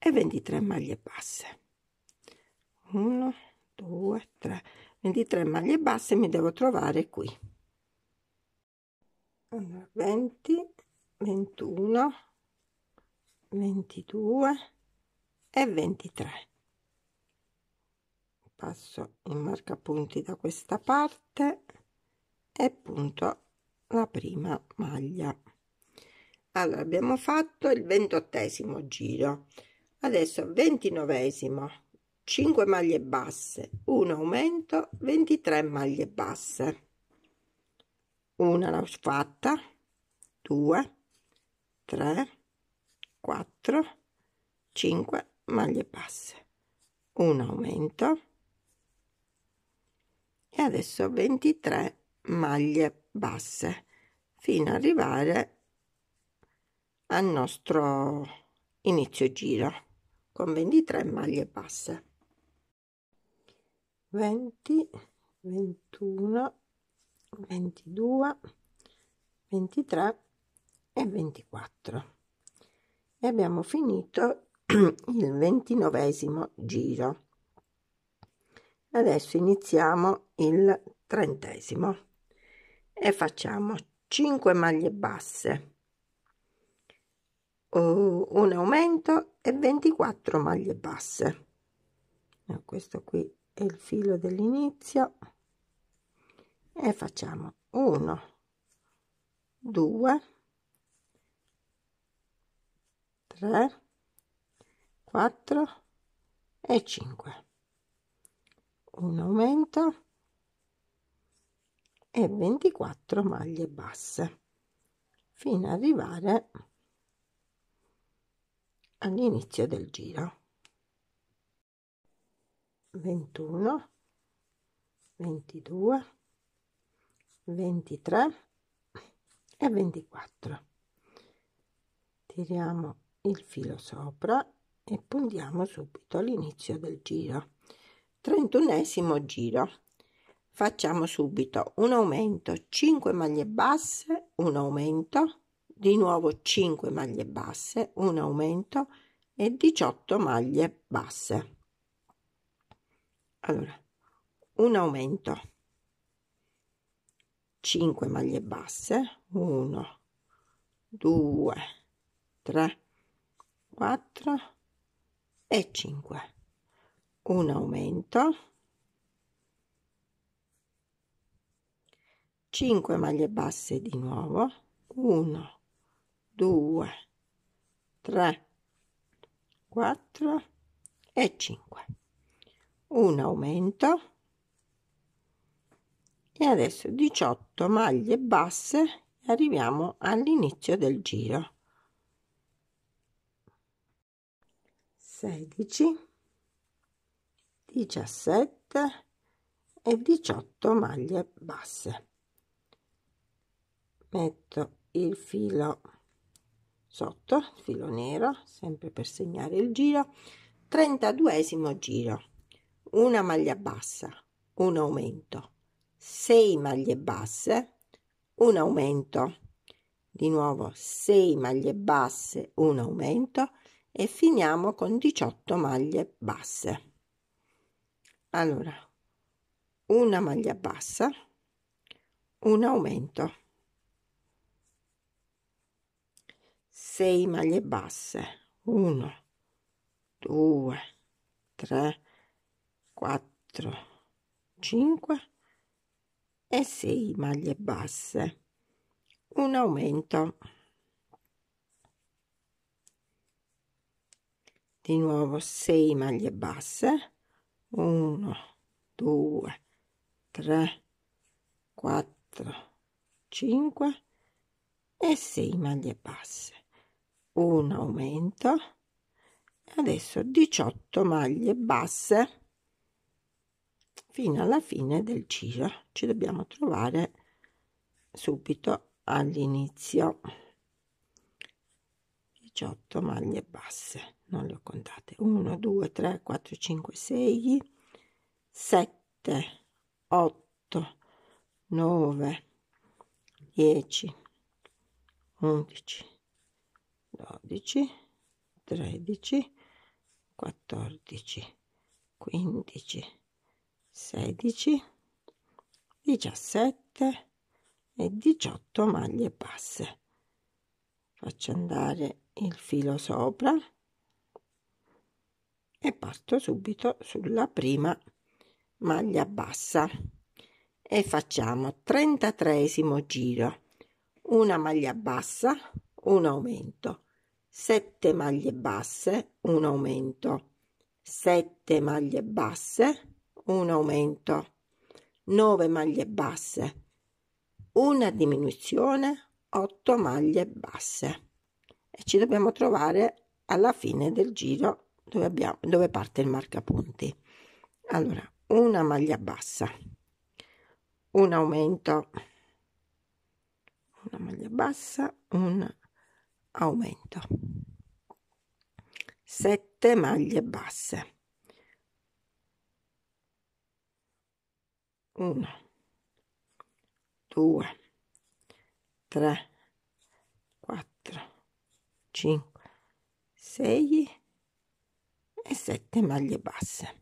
e 23 maglie basse 1 2 3 23 maglie basse mi devo trovare qui 20 21 22 e 23 passo in marca punti da questa parte e punto la prima maglia allora abbiamo fatto il ventottesimo giro Adesso al ventinovesimo, 5 maglie basse, un aumento, 23 maglie basse. Una l'ho fatta, 2, 3, 4, 5 maglie basse. Un aumento e adesso 23 maglie basse fino ad arrivare al nostro inizio giro con 23 maglie basse 20 21 22 23 e 24 e abbiamo finito il ventinovesimo giro adesso iniziamo il trentesimo e facciamo 5 maglie basse oh, un aumento e 24 maglie basse eh, questo qui è il filo dell'inizio e facciamo 1 2 3 4 e 5 un aumento e 24 maglie basse fino ad arrivare all'inizio del giro 21 22 23 e 24 tiriamo il filo sopra e puntiamo subito all'inizio del giro 31 giro facciamo subito un aumento 5 maglie basse un aumento di nuovo 5 maglie basse, un aumento e 18 maglie basse. Allora, un aumento, 5 maglie basse, 1, 2, 3, 4 e 5. Un aumento, 5 maglie basse di nuovo, 1, 2, 3, 4 e 5. Un aumento e adesso 18 maglie basse arriviamo all'inizio del giro. 16, 17 e 18 maglie basse. Metto il filo sotto filo nero sempre per segnare il giro 32 giro una maglia bassa un aumento 6 maglie basse un aumento di nuovo 6 maglie basse un aumento e finiamo con 18 maglie basse allora una maglia bassa un aumento sei maglie basse 1 2 3 4 5 e 6 maglie basse un aumento di nuovo 6 maglie basse 1 2 3 4 5 e 6 maglie basse un aumento e adesso 18 maglie basse fino alla fine del giro ci dobbiamo trovare subito all'inizio 18 maglie basse non le ho contate 1 2 3 4 5 6 7 8 9 10 11 12 13 14 15 16 17 e 18 maglie basse faccio andare il filo sopra e parto subito sulla prima maglia bassa e facciamo 33 giro una maglia bassa un aumento 7 maglie basse, un aumento, 7 maglie basse, un aumento, 9 maglie basse, una diminuzione, 8 maglie basse. E ci dobbiamo trovare alla fine del giro dove, abbiamo, dove parte il marcapunti. Allora, una maglia bassa, un aumento, una maglia bassa, un aumento. 7 maglie basse 1 2 3 4 5 6 e 7 maglie basse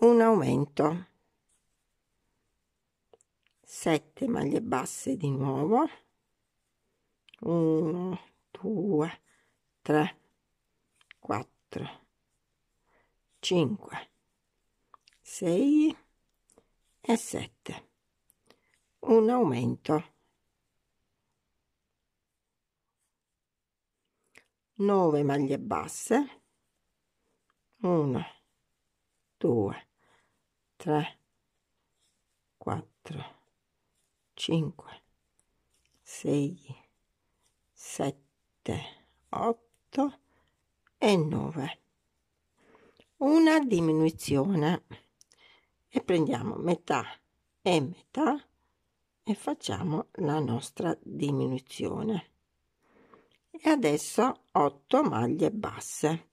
un aumento 7 maglie basse di nuovo uno, due, tre, quattro, cinque, sei e sette. Un aumento. Nove maglie basse. Uno, due, tre, quattro, cinque, sei 7, 8 e 9. Una diminuzione e prendiamo metà e metà e facciamo la nostra diminuzione. E adesso 8 maglie basse.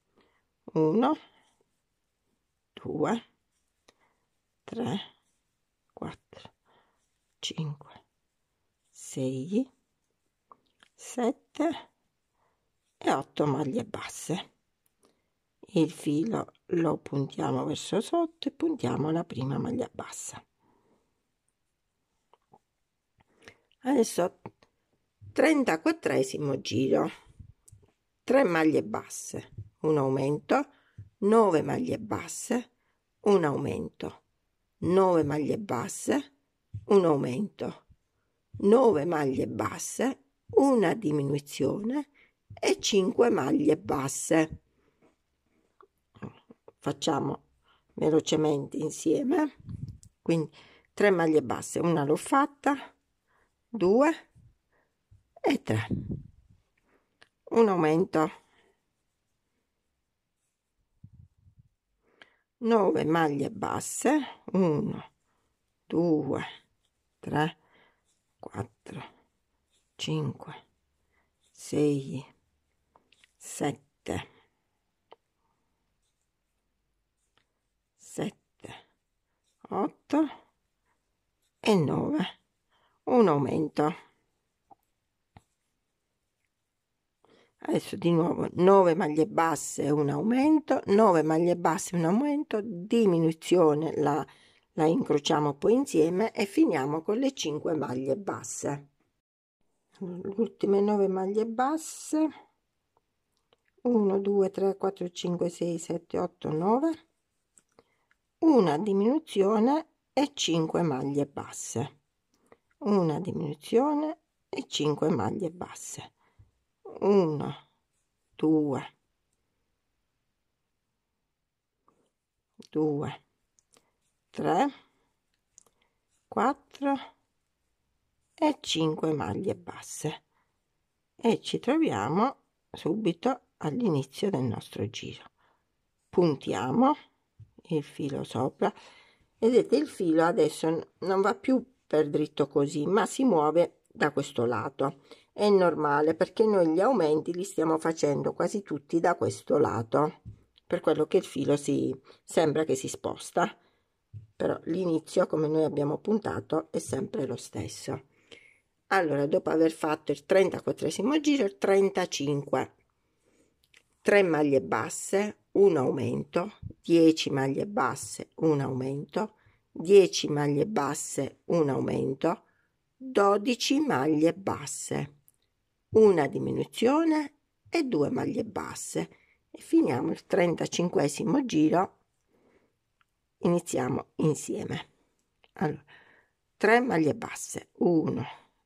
1, 2, 3, 4, 5, 6, 7 e 8 maglie basse il filo lo puntiamo verso sotto e puntiamo la prima maglia bassa adesso 34 giro 3 maglie basse un aumento 9 maglie basse un aumento 9 maglie basse un aumento 9 maglie basse una diminuzione e 5 maglie basse. Facciamo velocemente insieme, quindi 3 maglie basse, una l'ho fatta, 2 e 3. Un aumento 9 maglie basse, 1, 2, 3, 4, 5, 6, 7, 7, 8 e 9. Un aumento. Adesso di nuovo 9 maglie basse, un aumento, 9 maglie basse, un aumento, diminuzione la la incrociamo poi insieme e finiamo con le 5 maglie basse le ultime 9 maglie basse 1 2 3 4 5 6 7 8 9 una diminuzione e 5 maglie basse una diminuzione e 5 maglie basse 1 2 2 3 4 e 5 maglie basse e ci troviamo subito all'inizio del nostro giro puntiamo il filo sopra vedete il filo adesso non va più per dritto così ma si muove da questo lato è normale perché noi gli aumenti li stiamo facendo quasi tutti da questo lato per quello che il filo si sembra che si sposta però l'inizio come noi abbiamo puntato è sempre lo stesso allora, dopo aver fatto il 34 giro, il 35, 3 maglie basse, un aumento, 10 maglie basse, un aumento, 10 maglie basse, un aumento, 12 maglie basse, una diminuzione e 2 maglie basse. E finiamo il 35 giro, iniziamo insieme. Allora, 3 maglie basse, 1,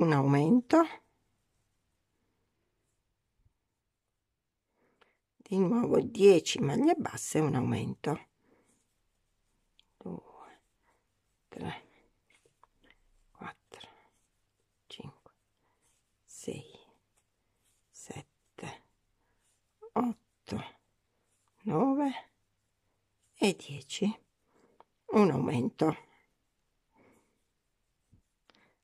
un aumento di nuovo 10 maglie basse un aumento 2 3 4 5 6 7 8 9 e 10 un aumento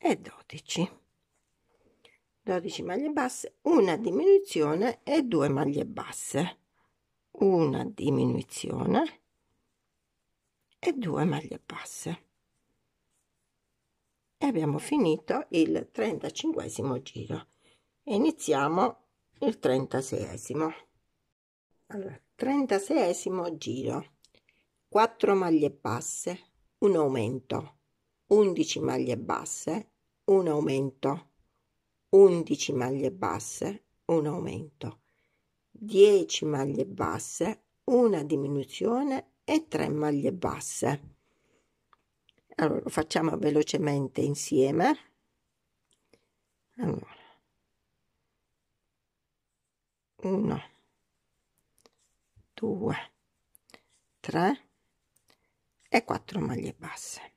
e 12 12 maglie basse una diminuzione e 2 maglie basse una diminuzione e 2 maglie basse e abbiamo finito il 35 giro iniziamo il 36 allora 36 giro 4 maglie basse un aumento 11 maglie basse, un aumento, 11 maglie basse, un aumento, 10 maglie basse, una diminuzione e 3 maglie basse. Allora, lo facciamo velocemente insieme. Allora. 1, 2, 3 e 4 maglie basse.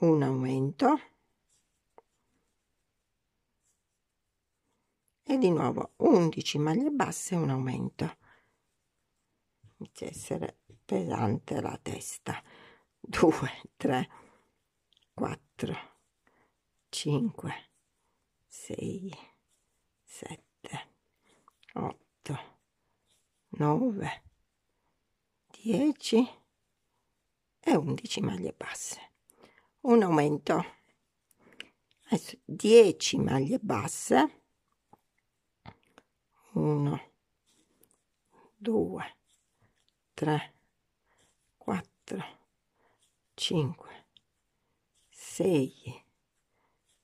un aumento e di nuovo 11 maglie basse un aumento inizia a essere pesante la testa 2 3 4 5 6 7 8 9 10 e 11 maglie basse un aumento. Adesso 10 maglie basse, 1, 2, 3, 4, 5, 6,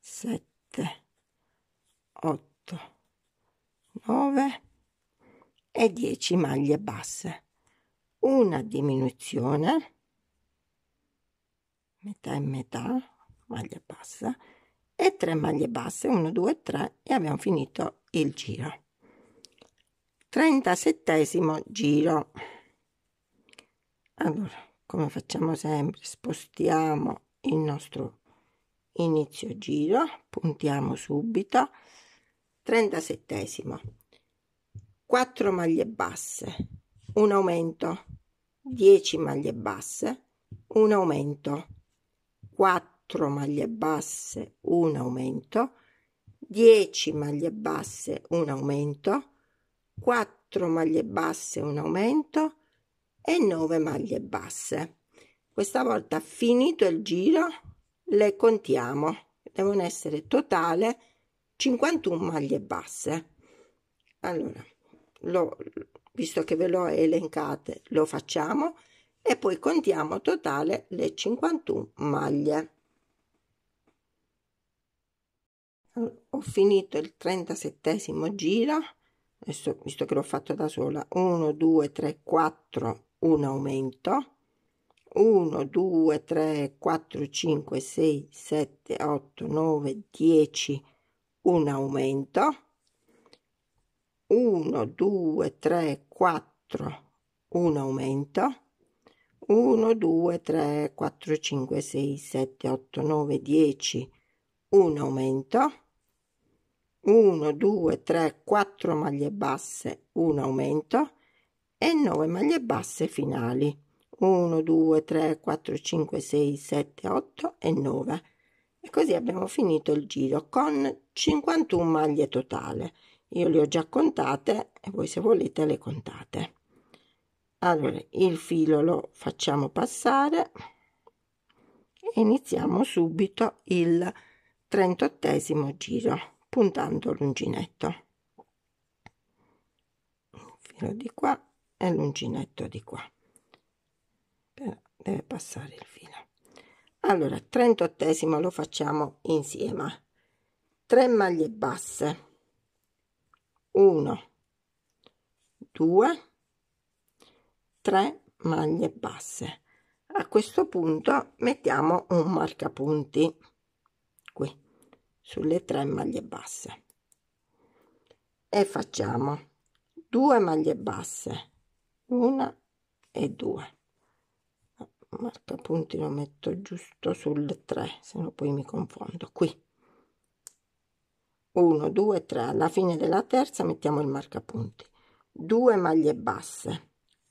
7, 8, 9 e 10 maglie basse. Una diminuzione metà e metà, maglia bassa e 3 maglie basse, 1, 2, 3 e abbiamo finito il giro. 37 giro. Allora, come facciamo sempre, spostiamo il nostro inizio giro, puntiamo subito. 37 4 maglie basse, un aumento, 10 maglie basse, un aumento, 4 maglie basse, un aumento, 10 maglie basse, un aumento, 4 maglie basse, un aumento e 9 maglie basse. Questa volta finito il giro le contiamo, devono essere totale 51 maglie basse. Allora, lo, visto che ve l'ho elencate, lo facciamo e poi contiamo totale le 51 maglie. Ho finito il 37 giro, adesso visto che l'ho fatto da sola, 1, 2, 3, 4, un aumento, 1, 2, 3, 4, 5, 6, 7, 8, 9, 10, un aumento, 1, 2, 3, 4, un aumento, 1, 2, 3, 4, 5, 6, 7, 8, 9, 10, un aumento, 1, 2, 3, 4 maglie basse, un aumento e 9 maglie basse finali, 1, 2, 3, 4, 5, 6, 7, 8 e 9. E così abbiamo finito il giro con 51 maglie totale. Io le ho già contate e voi se volete le contate allora il filo lo facciamo passare e iniziamo subito il 38 giro puntando l'uncinetto filo di qua e l'uncinetto di qua però deve passare il filo allora 38 lo facciamo insieme 3 maglie basse 1 2 3 maglie basse a questo punto mettiamo un marcapunti qui sulle 3 maglie basse e facciamo 2 maglie basse una e 2 marcapunti lo metto giusto sul 3 se no poi mi confondo qui 1 2 3 alla fine della terza mettiamo il marcapunti 2 maglie basse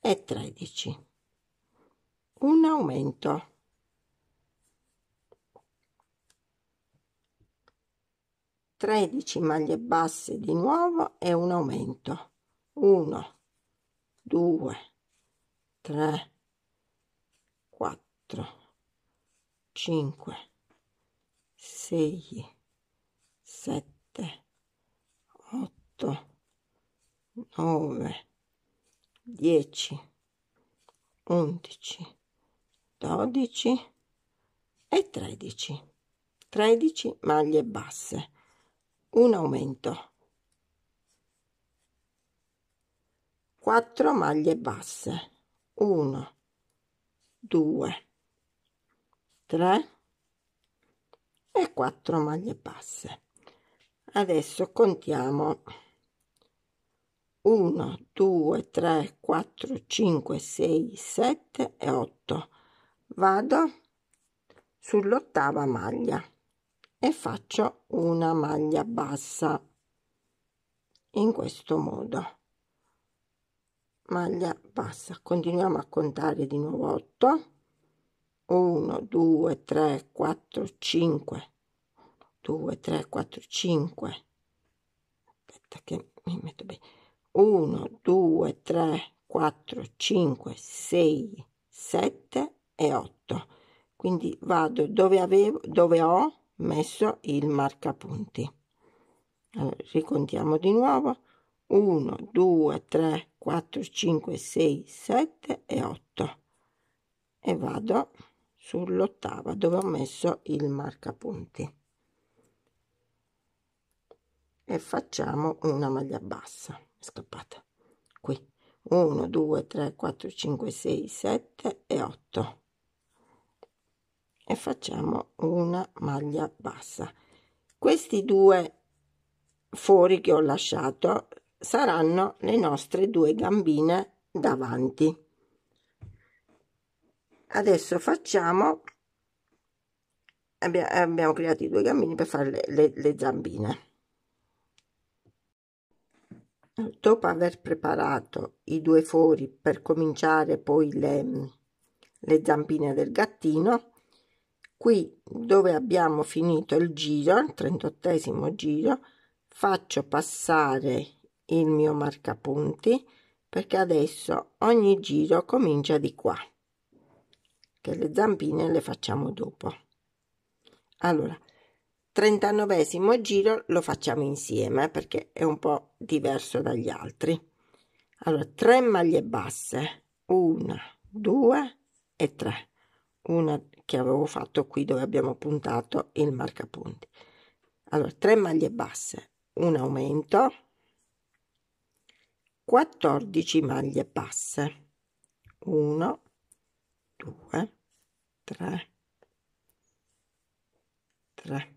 e 13. Un aumento. Tredici maglie basse di nuovo e un aumento. Uno, due, tre, quattro, cinque, sei, sette, otto, nove, 10, 11, 12 e 13. 13 maglie basse, un aumento. 4 maglie basse, 1, 2, 3 e 4 maglie basse. Adesso contiamo 1, 2, 3, 4, 5, 6, 7 e 8. Vado sull'ottava maglia e faccio una maglia bassa in questo modo maglia bassa continuiamo a contare di nuovo 8 1 2 3 4 5 2 3 4 5 aspetta che mi metto bene 1, 2, 3, 4, 5, 6, 7 e 8. Quindi vado dove, avevo, dove ho messo il marcapunti. Allora, ricontiamo di nuovo. 1, 2, 3, 4, 5, 6, 7 e 8. E vado sull'ottava dove ho messo il marcapunti. E facciamo una maglia bassa scappata. Qui. 1, 2, 3, 4, 5, 6, 7 e 8. E facciamo una maglia bassa. Questi due fori che ho lasciato saranno le nostre due gambine davanti. Adesso facciamo abbiamo creato i due gambini per fare le, le, le zambine Dopo aver preparato i due fori per cominciare poi le, le zampine del gattino, qui dove abbiamo finito il giro, il 38 giro, faccio passare il mio marcapunti perché adesso ogni giro comincia di qua, che le zampine le facciamo dopo. Allora, 39 giro lo facciamo insieme eh, perché è un po' diverso dagli altri. Allora, 3 maglie basse, 1, 2 e 3. Una che avevo fatto qui dove abbiamo puntato il marcapunti. Allora, 3 maglie basse, un aumento, 14 maglie basse, 1, 2, 3, 3.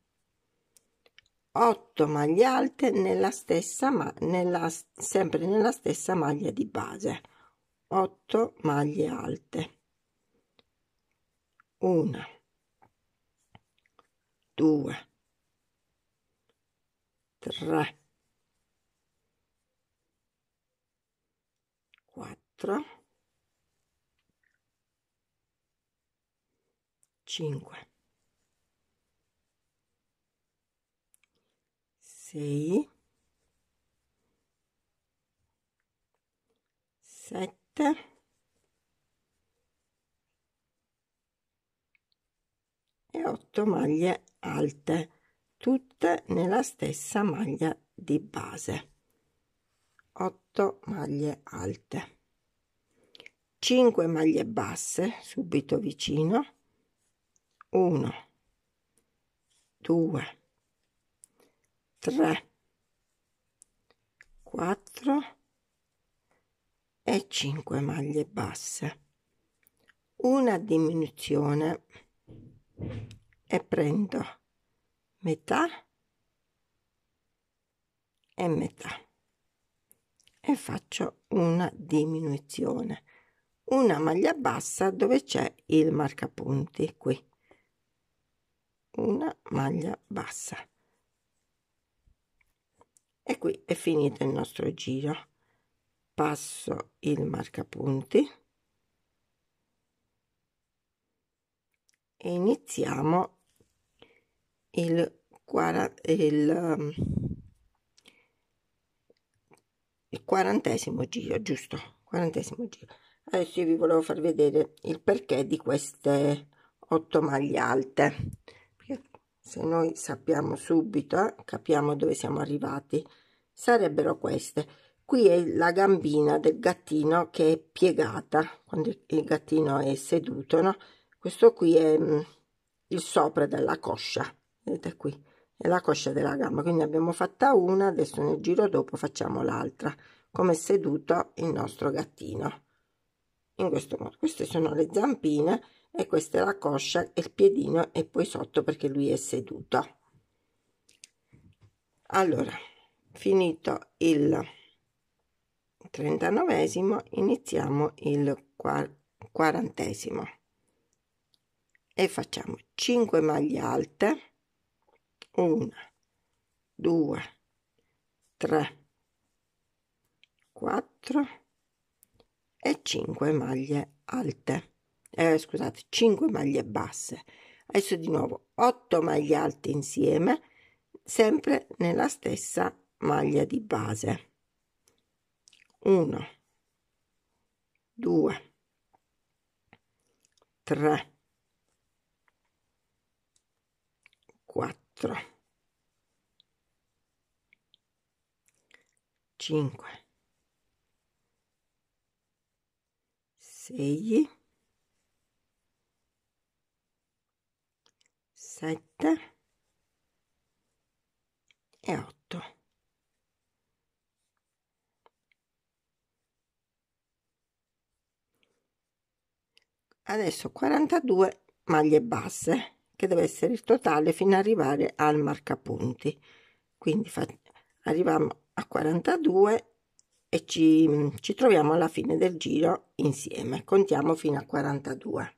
8 maglie alte nella stessa ma nella, sempre nella stessa maglia di base 8 maglie alte 1 2 3 4 5 6 7 e 8 maglie alte tutte nella stessa maglia di base 8 maglie alte 5 maglie basse subito vicino 1 2 3 4 e 5 maglie basse una diminuzione e prendo metà e metà e faccio una diminuzione una maglia bassa dove c'è il marcapunti qui una maglia bassa e qui è finito il nostro giro passo il marcapunti e iniziamo il, il, um, il quarantesimo giro giusto quarantesimo giro adesso io vi volevo far vedere il perché di queste otto maglie alte se noi sappiamo subito, eh, capiamo dove siamo arrivati, sarebbero queste. Qui è la gambina del gattino che è piegata, quando il gattino è seduto, no? Questo qui è mh, mm, il sopra della coscia, vedete qui, è la coscia della gamba. Quindi abbiamo fatta una, adesso nel giro dopo facciamo l'altra, come è seduto il nostro gattino. In questo modo, queste sono le zampine e questa è la coscia e il piedino e poi sotto perché lui è seduto allora finito il 39 iniziamo il quarantesimo e facciamo 5 maglie alte 1 2 3 4 e 5 maglie alte eh, scusate, 5 maglie basse. Adesso di nuovo 8 maglie alte insieme, sempre nella stessa maglia di base. 1 2 3 4 5 6 7 e 8 adesso 42 maglie basse che deve essere il totale fino ad arrivare al marcapunti quindi arriviamo a 42 e ci, ci troviamo alla fine del giro insieme contiamo fino a 42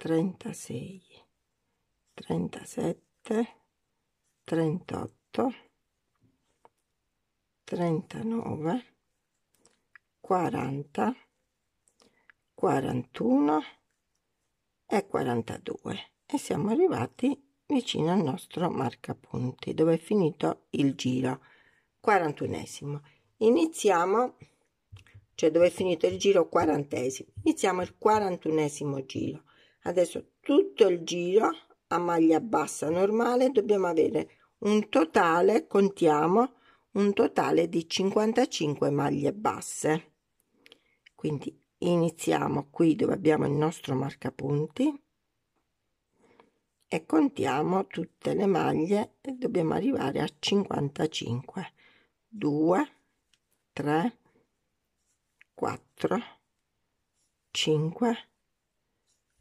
36, 37, 38, 39, 40, 41 e 42 e siamo arrivati vicino al nostro marcapunti dove è finito il giro 41esimo. Iniziamo cioè dove è finito il giro quarantesimo. Iniziamo il quarantunesimo giro. Adesso tutto il giro a maglia bassa normale dobbiamo avere un totale, contiamo, un totale di 55 maglie basse. Quindi iniziamo qui dove abbiamo il nostro marcapunti e contiamo tutte le maglie e dobbiamo arrivare a 55 2 3 4 5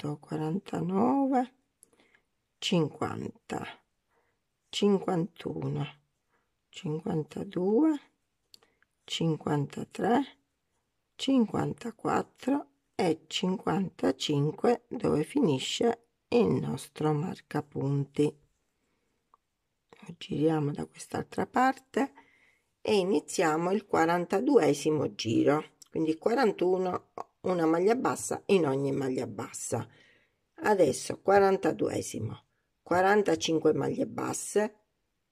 48, 49, 50, 51, 52, 53, 54 e 55 dove finisce il nostro marcapunti. Giriamo da quest'altra parte e iniziamo il 42 giro, quindi 41 una maglia bassa in ogni maglia bassa. Adesso 42esimo, 45 maglie basse,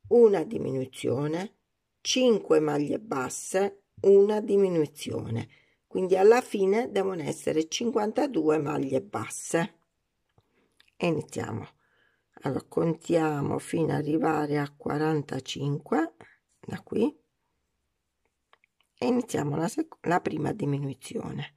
una diminuzione, 5 maglie basse, una diminuzione. Quindi alla fine devono essere 52 maglie basse. iniziamo. Allora contiamo fino ad arrivare a 45 da qui e iniziamo la, la prima diminuzione.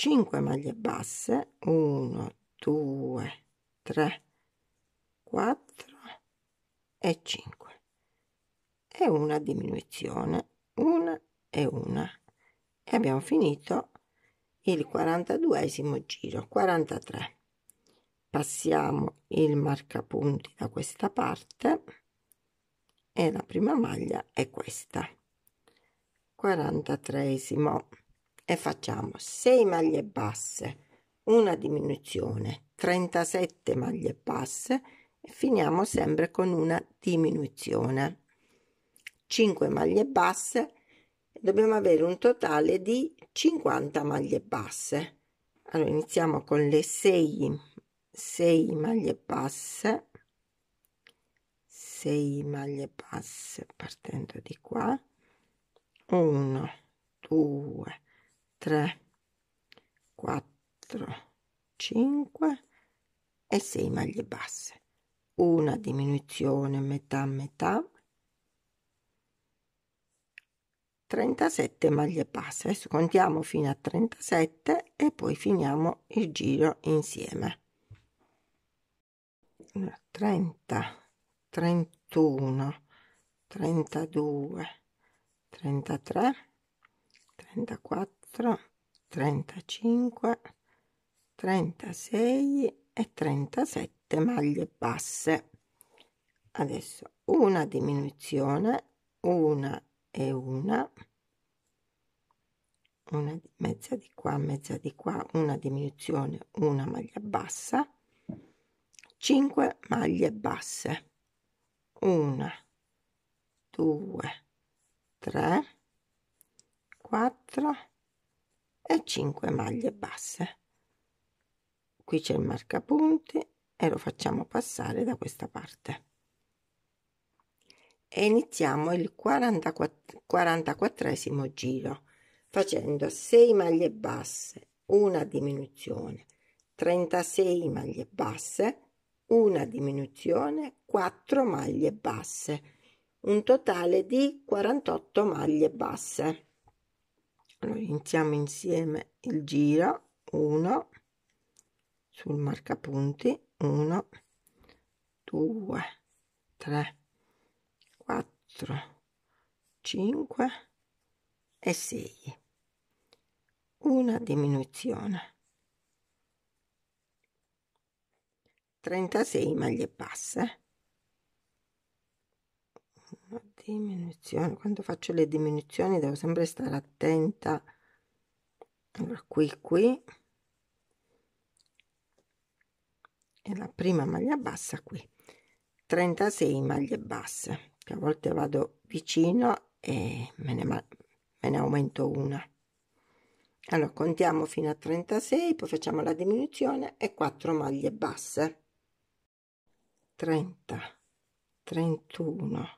5 maglie basse 1 2 3 4 e 5 e una diminuzione una e una e abbiamo finito il 42 giro 43 passiamo il marcapunti da questa parte e la prima maglia è questa 43 e facciamo 6 maglie basse una diminuzione 37 maglie basse e finiamo sempre con una diminuzione 5 maglie basse dobbiamo avere un totale di 50 maglie basse allora iniziamo con le 6 6 maglie basse 6 maglie basse partendo di qua 1 2 3, 4, 5 e 6 maglie basse. Una diminuzione metà metà. 37 maglie basse. Adesso contiamo fino a 37 e poi finiamo il giro insieme. 30, 31, 32, 33, 34, 34, 35, 36 e 37 maglie basse. Adesso una diminuzione, una e una, una mezza di qua, mezza di qua, una diminuzione, una maglia bassa, 5 maglie basse, una, due, tre, quattro, e 5 maglie basse. Qui c'è il marcapunti e lo facciamo passare da questa parte. E iniziamo il 44, 44 giro facendo 6 maglie basse, una diminuzione, 36 maglie basse, una diminuzione, 4 maglie basse, un totale di 48 maglie basse iniziamo insieme il giro 1 sul marcapunti 1 2 3 4 5 e 6 una diminuzione 36 maglie basse 1 diminuzione. Quando faccio le diminuzioni devo sempre stare attenta. Allora, qui, qui. E la prima maglia bassa qui. 36 maglie basse, che a volte vado vicino e me ne, me ne aumento una. Allora, contiamo fino a 36, poi facciamo la diminuzione e 4 maglie basse. 30, 31,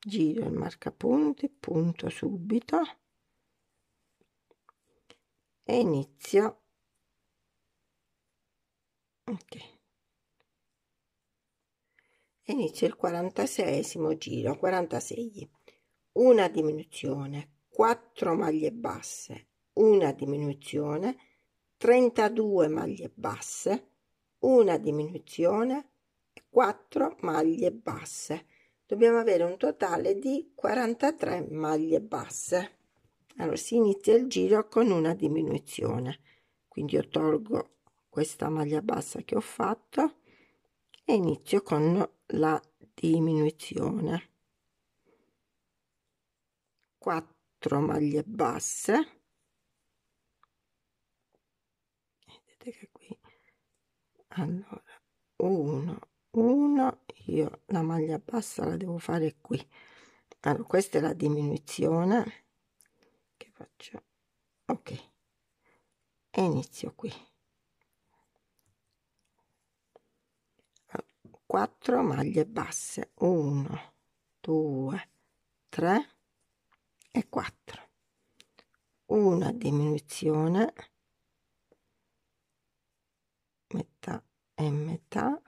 giro il marcapunti punto subito e inizio ok inizio il 46 giro 46 una diminuzione 4 maglie basse una diminuzione 32 maglie basse una diminuzione 4 maglie basse dobbiamo avere un totale di 43 maglie basse allora si inizia il giro con una diminuzione quindi io tolgo questa maglia bassa che ho fatto e inizio con la diminuzione 4 maglie basse vedete che qui allora 1 1 io la maglia bassa la devo fare qui allora questa è la diminuzione che faccio ok e inizio qui 4 maglie basse 1 2 3 e 4 una diminuzione metà e metà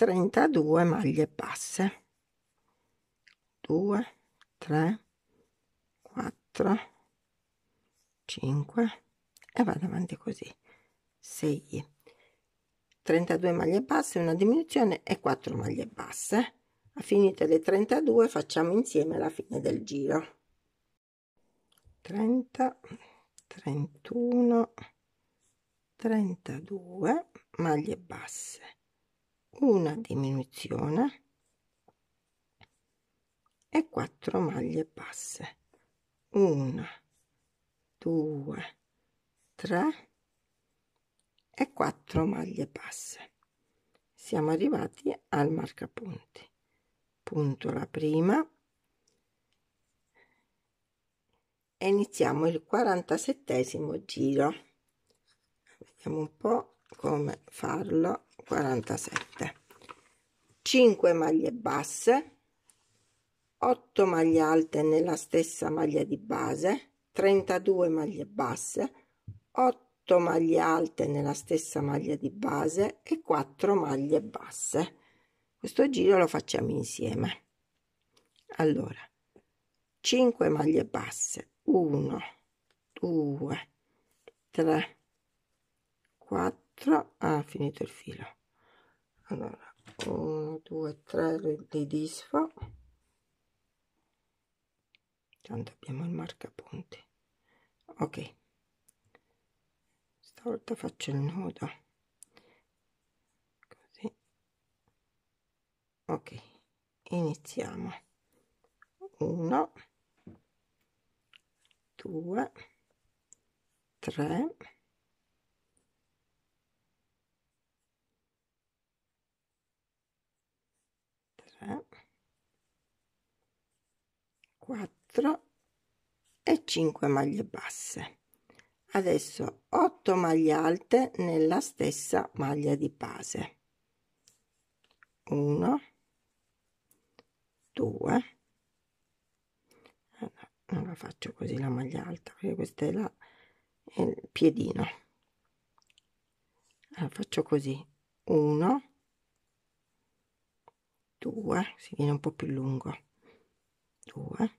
32 maglie basse 2 3 4 5 e vado avanti così 6 32 maglie basse una diminuzione e 4 maglie basse a finite le 32 facciamo insieme la fine del giro 30 31 32 maglie basse una diminuzione e 4 maglie basse 1 2 3 e 4 maglie basse siamo arrivati al marcapunti punto la prima e iniziamo il 47 giro vediamo un po come farlo 47 5 maglie basse 8 maglie alte nella stessa maglia di base 32 maglie basse 8 maglie alte nella stessa maglia di base e 4 maglie basse questo giro lo facciamo insieme allora 5 maglie basse 1 2 3 4 4 ha finito il filo allora 1 2 3 li disfo tanto abbiamo il marcapunti ok stavolta faccio il nodo così ok iniziamo 1 2 3 4 e 5 maglie basse adesso 8 maglie alte nella stessa maglia di base 1 2 ah, non la faccio così la maglia alta perché questa è la il piedino la faccio così 1 2 si viene un po più lungo 2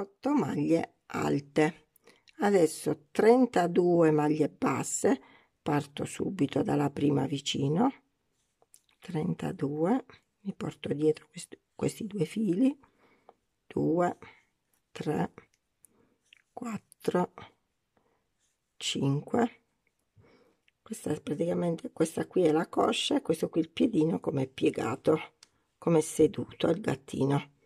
8 maglie alte adesso 32 maglie basse parto subito dalla prima vicino 32 mi porto dietro questi, questi due fili 2 3 4 5 questa è praticamente questa qui è la coscia e questo qui il piedino come piegato come seduto il gattino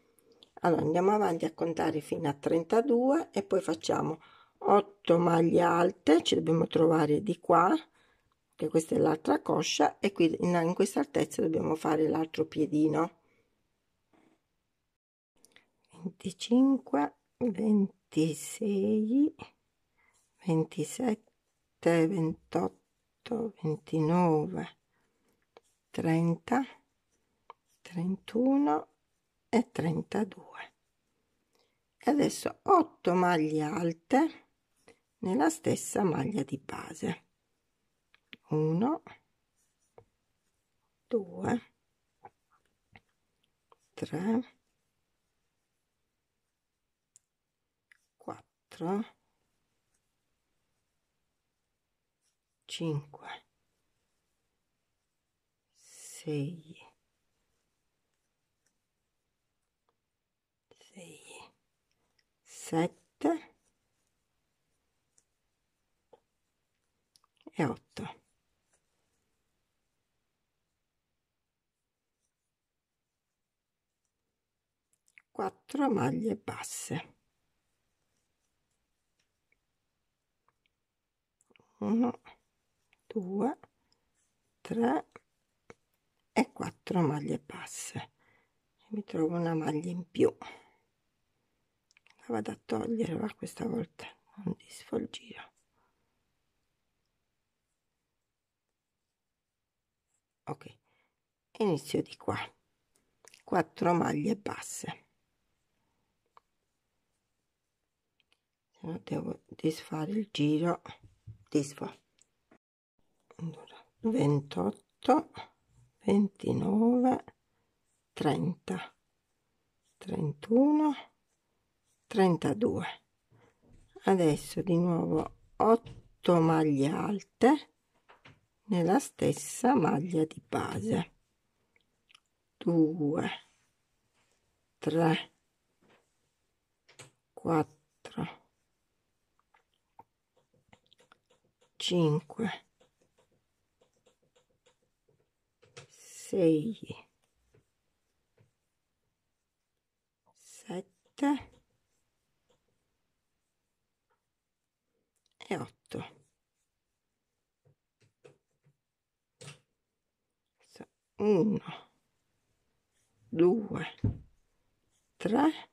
allora andiamo avanti a contare fino a 32 e poi facciamo 8 maglie alte ci dobbiamo trovare di qua che questa è l'altra coscia e qui in, in questa altezza dobbiamo fare l'altro piedino 25 26 27 28 29 30 31 e 32 e adesso 8 maglie alte nella stessa maglia di base 1 2 3 4 5 6 7 e 8 4 maglie basse 1 2 3 e 4 maglie basse mi trovo una maglia in più vado a togliere ma questa volta non disfo il giro ok inizio di qua 4 maglie basse devo disfare il giro disfo allora, 28 29 30 31 32 adesso di nuovo 8 maglie alte nella stessa maglia di base 2 3 4 5 6 7 e 8 1 2 3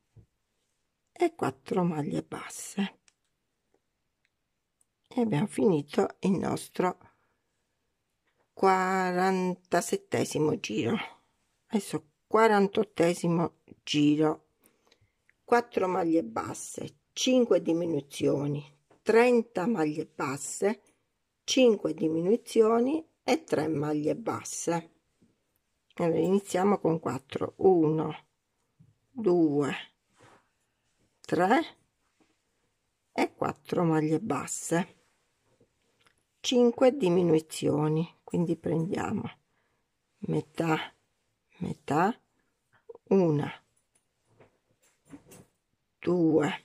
e 4 maglie basse e abbiamo finito il nostro 47 giro adesso 48 giro 4 maglie basse 5 diminuzioni 30 maglie basse, 5 diminuzioni e 3 maglie basse. Allora, iniziamo con 4. 1, 2, 3 e 4 maglie basse. 5 diminuzioni, quindi prendiamo metà, metà, una, due,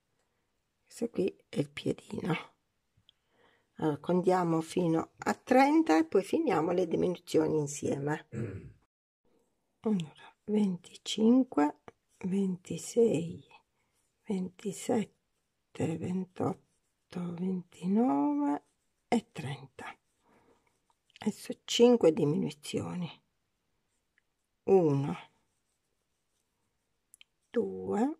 questo qui è il piedino allora, contiamo fino a 30 e poi finiamo le diminuzioni insieme allora 25 26 27 28 29 e 30 adesso 5 diminuzioni 1 2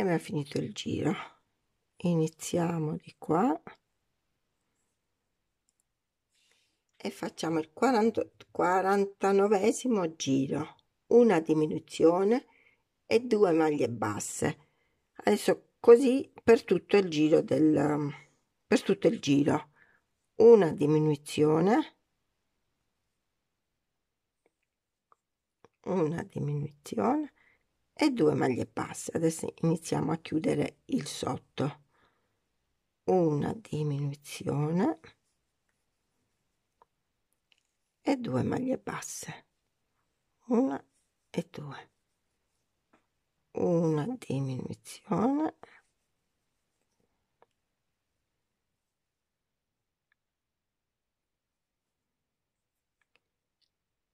e abbiamo finito il giro iniziamo di qua e facciamo il 40, 49 giro una diminuzione e due maglie basse adesso così per tutto il giro del per tutto il giro una diminuzione una diminuzione e due maglie basse adesso iniziamo a chiudere il sotto una diminuzione e due maglie basse una e due una diminuzione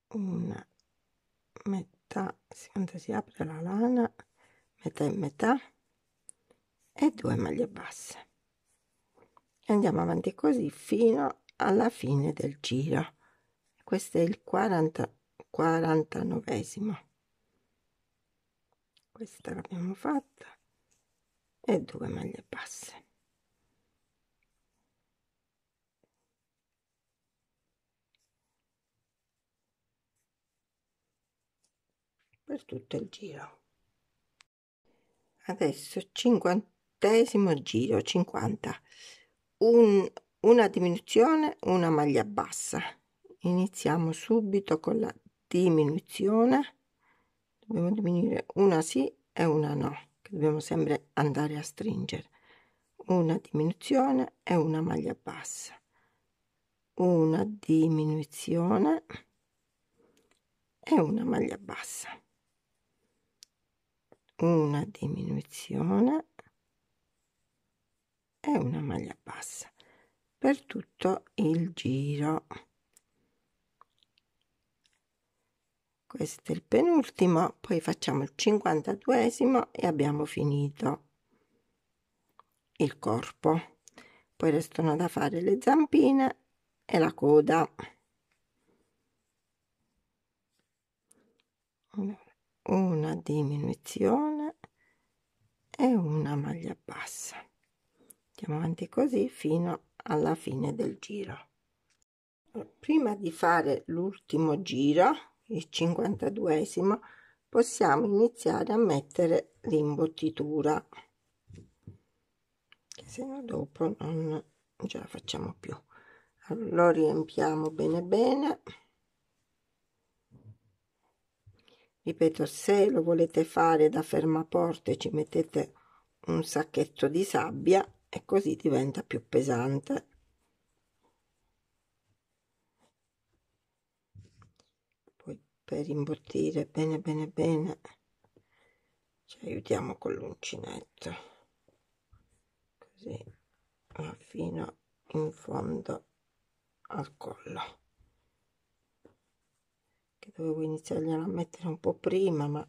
una quando si apre la lana metà in metà e due maglie basse e andiamo avanti così fino alla fine del giro questo è il 40 49esimo questa l'abbiamo fatta e due maglie basse per tutto il giro. Adesso cinquantesimo giro, 50. Un, una diminuzione, una maglia bassa. Iniziamo subito con la diminuzione. Dobbiamo diminuire una sì e una no, che dobbiamo sempre andare a stringere. Una diminuzione e una maglia bassa. Una diminuzione e una maglia bassa una diminuzione e una maglia bassa per tutto il giro questo è il penultimo poi facciamo il 52 e abbiamo finito il corpo poi restano da fare le zampine e la coda una diminuzione e una maglia bassa andiamo avanti così fino alla fine del giro prima di fare l'ultimo giro il 52 possiamo iniziare a mettere l'imbottitura che se no dopo non ce la facciamo più lo riempiamo bene bene ripeto se lo volete fare da fermaporte ci mettete un sacchetto di sabbia e così diventa più pesante poi per imbottire bene bene bene ci aiutiamo con l'uncinetto così fino in fondo al collo che dovevo iniziargliela a mettere un po' prima ma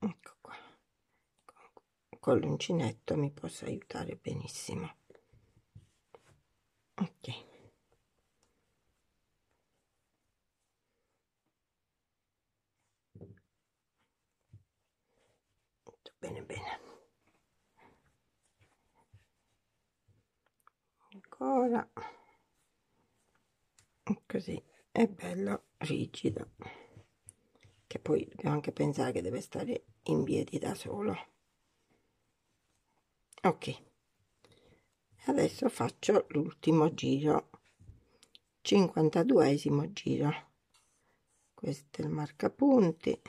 ecco qua con l'uncinetto mi posso aiutare benissimo ok bene bene ancora così è bella rigida che poi dobbiamo anche pensare che deve stare in piedi da solo ok adesso faccio l'ultimo giro 52 giro questo è il marca punti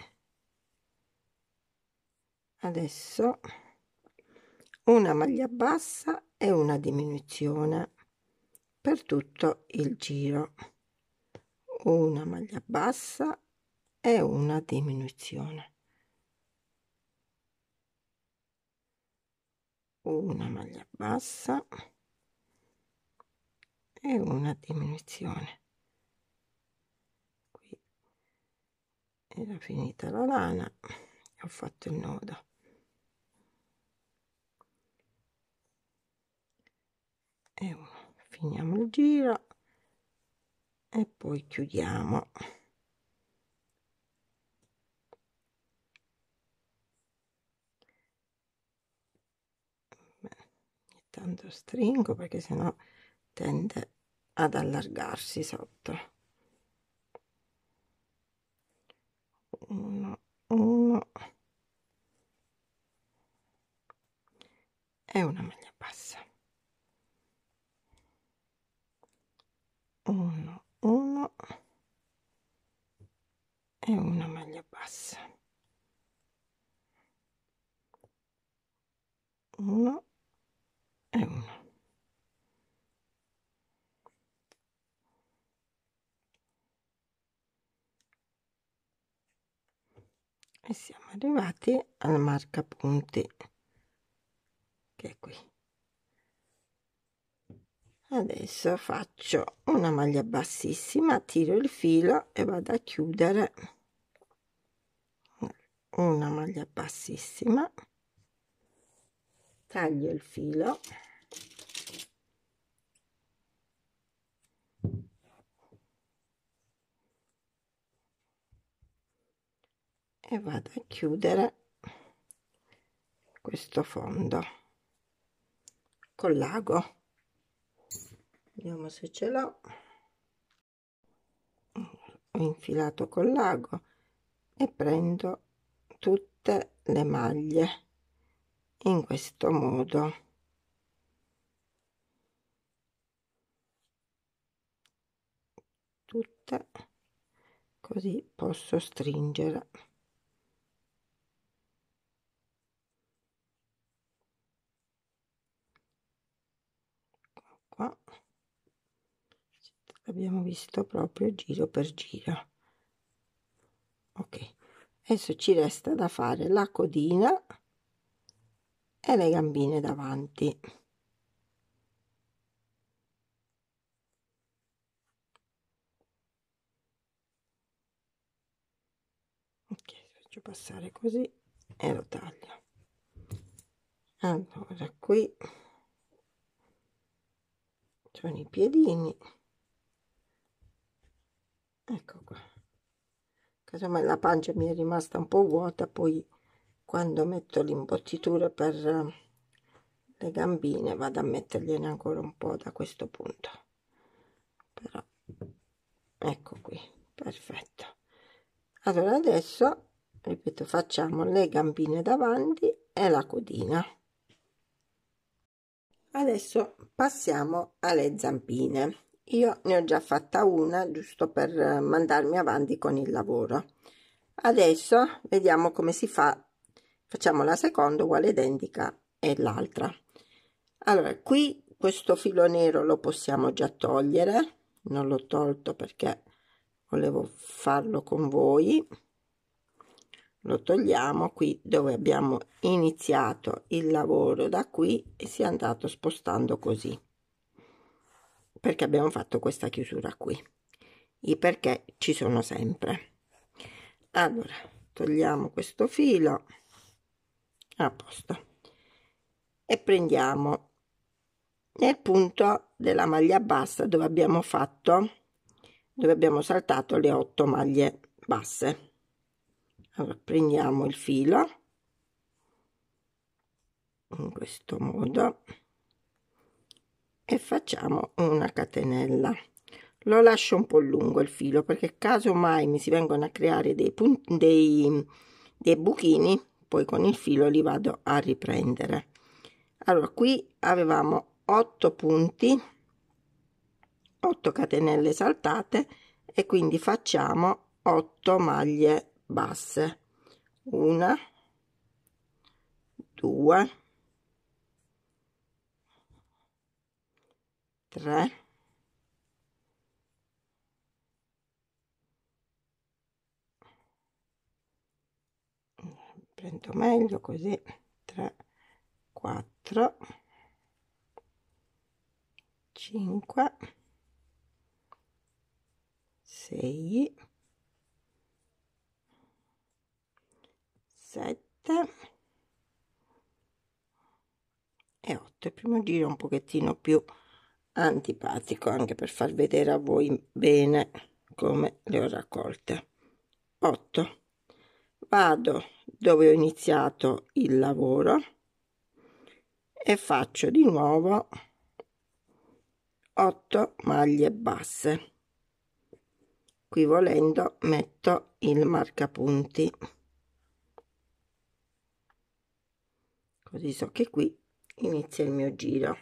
adesso una maglia bassa e una diminuzione per tutto il giro una maglia bassa e una diminuzione una maglia bassa e una diminuzione qui era finita la lana ho fatto il nodo e uno finiamo il giro e poi chiudiamo tanto stringo perché sennò tende ad allargarsi sotto uno uno e una maglia bassa 1 1 e una maglia bassa 1 e 1 e siamo arrivati al marcapunti che è qui adesso faccio una maglia bassissima tiro il filo e vado a chiudere una maglia bassissima taglio il filo e vado a chiudere questo fondo con l'ago vediamo se ce l'ho ho infilato col lago e prendo tutte le maglie in questo modo tutte così posso stringere qua abbiamo visto proprio giro per giro ok adesso ci resta da fare la codina e le gambine davanti ok faccio passare così e lo taglio allora qui sono i piedini ecco qua casomai la pancia mi è rimasta un po' vuota poi quando metto l'imbottitura per eh, le gambine vado a mettergliene ancora un po' da questo punto però ecco qui perfetto allora adesso ripeto facciamo le gambine davanti e la codina adesso passiamo alle zampine io ne ho già fatta una giusto per eh, mandarmi avanti con il lavoro. Adesso vediamo come si fa. Facciamo la seconda uguale identica e l'altra. Allora, qui questo filo nero lo possiamo già togliere. Non l'ho tolto perché volevo farlo con voi. Lo togliamo qui dove abbiamo iniziato il lavoro da qui e si è andato spostando così perché abbiamo fatto questa chiusura qui i perché ci sono sempre allora togliamo questo filo a posto e prendiamo nel punto della maglia bassa dove abbiamo fatto dove abbiamo saltato le otto maglie basse allora prendiamo il filo in questo modo e facciamo una catenella lo lascio un po' lungo il filo perché caso mai mi si vengono a creare dei, punti, dei, dei buchini poi con il filo li vado a riprendere allora qui avevamo 8 punti 8 catenelle saltate e quindi facciamo 8 maglie basse 1 2 tre, prendo meglio così tre, quattro, cinque, sei, sette, e 8 il primo giro un pochettino più antipatico anche per far vedere a voi bene come le ho raccolte. 8. Vado dove ho iniziato il lavoro e faccio di nuovo 8 maglie basse. Qui volendo metto il marcapunti. Così so che qui inizia il mio giro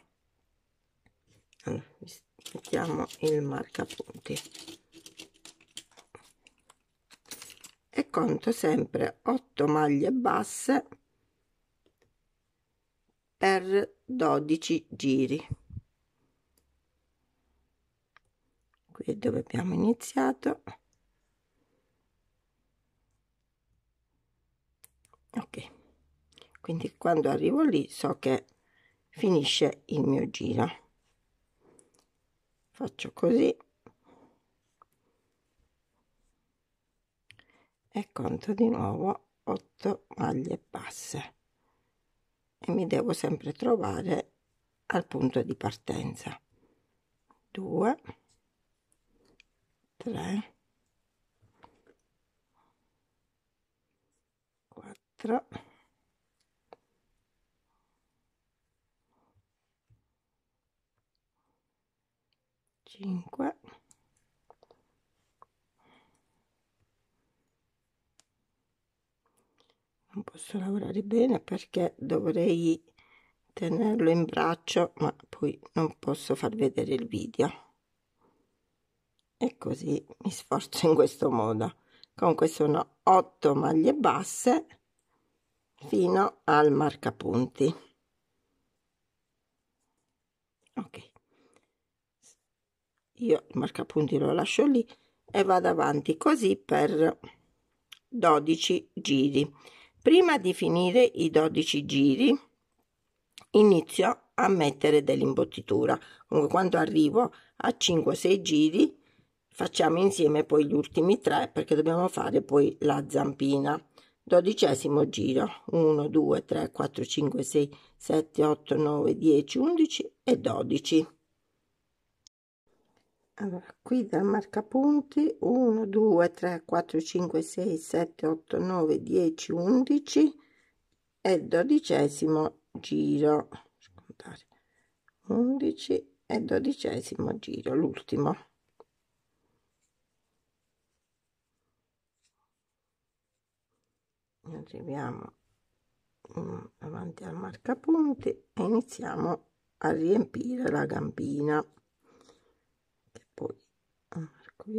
allora, mettiamo il marca punti e conto sempre 8 maglie basse per 12 giri qui è dove abbiamo iniziato ok quindi quando arrivo lì so che finisce il mio giro faccio così e conto di nuovo 8 maglie basse e mi devo sempre trovare al punto di partenza 2 3 4 5 non posso lavorare bene perché dovrei tenerlo in braccio ma poi non posso far vedere il video e così mi sforzo in questo modo comunque sono 8 maglie basse fino al marcapunti ok io il marcapunti lo lascio lì e vado avanti così per 12 giri prima di finire i 12 giri inizio a mettere dell'imbottitura comunque quando arrivo a 5 6 giri facciamo insieme poi gli ultimi tre perché dobbiamo fare poi la zampina dodicesimo giro 1 2 3 4 5 6 7 8 9 10 11 e 12 allora qui dal marca punti 1 2 3 4 5 6 7 8 9 10 11 e dodicesimo giro 11 e dodicesimo giro l'ultimo arriviamo mm, davanti al marca punti e iniziamo a riempire la gambina qui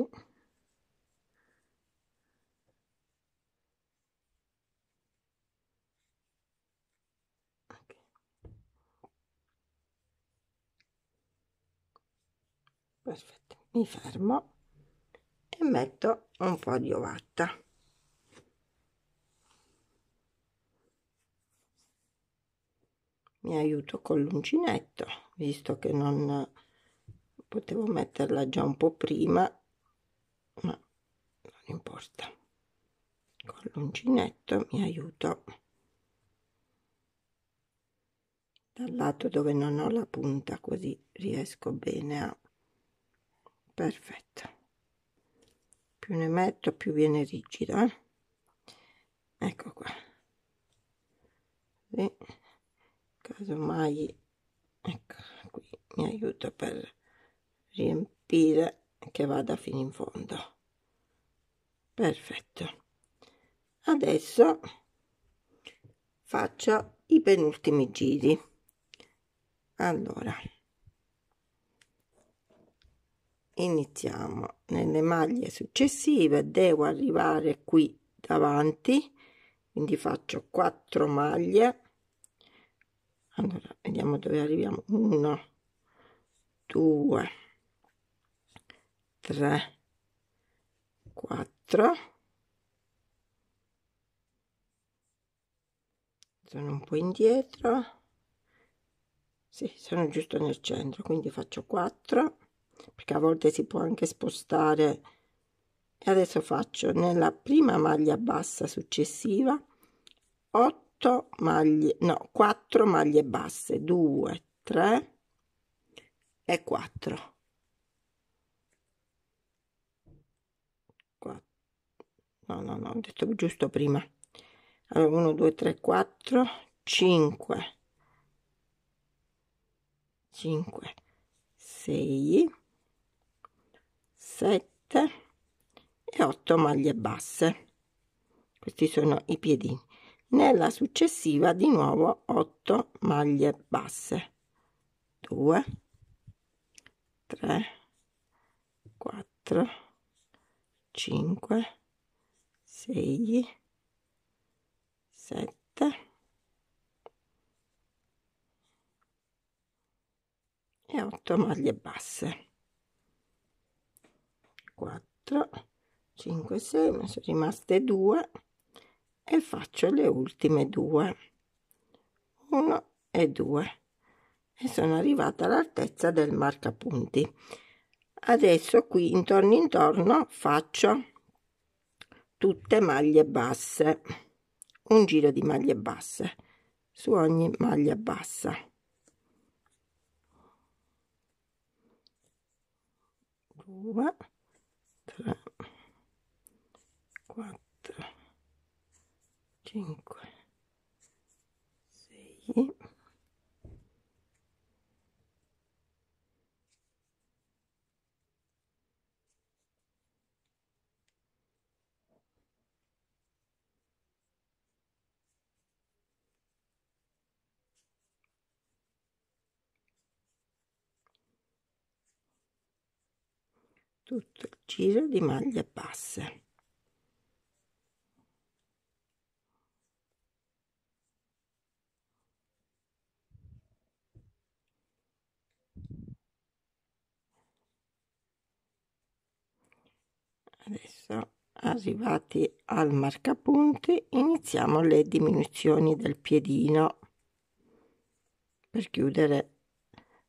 perfetto mi fermo e metto un po di ovatta mi aiuto con l'uncinetto visto che non potevo metterla già un po' prima ma non importa con l'uncinetto mi aiuto dal lato dove non ho la punta così riesco bene a perfetto più ne metto più viene rigida eh? ecco qua sì. casomai ecco qui mi aiuto per riempire che vada fino in fondo perfetto adesso faccio i penultimi giri allora iniziamo nelle maglie successive devo arrivare qui davanti quindi faccio 4 maglie allora vediamo dove arriviamo 1 2 3 4 sono un po' indietro sì, sono giusto nel centro quindi faccio 4 perché a volte si può anche spostare e adesso faccio nella prima maglia bassa successiva 8 maglie no 4 maglie basse 2 3 e 4 no no no ho detto giusto prima allora 1 2 3 4 5 5 6 7 e 8 maglie basse questi sono i piedini nella successiva di nuovo 8 maglie basse 2 3 4 5 6 7 e 8 maglie basse 4 5 6 ne sono rimaste 2 e faccio le ultime 2 1 e 2 e sono arrivata all'altezza del marca punti adesso qui intorno intorno faccio tutte maglie basse un giro di maglie basse su ogni maglia bassa due tre quattro cinque sei tutto il giro di maglie basse adesso arrivati al marcapunti iniziamo le diminuzioni del piedino per chiudere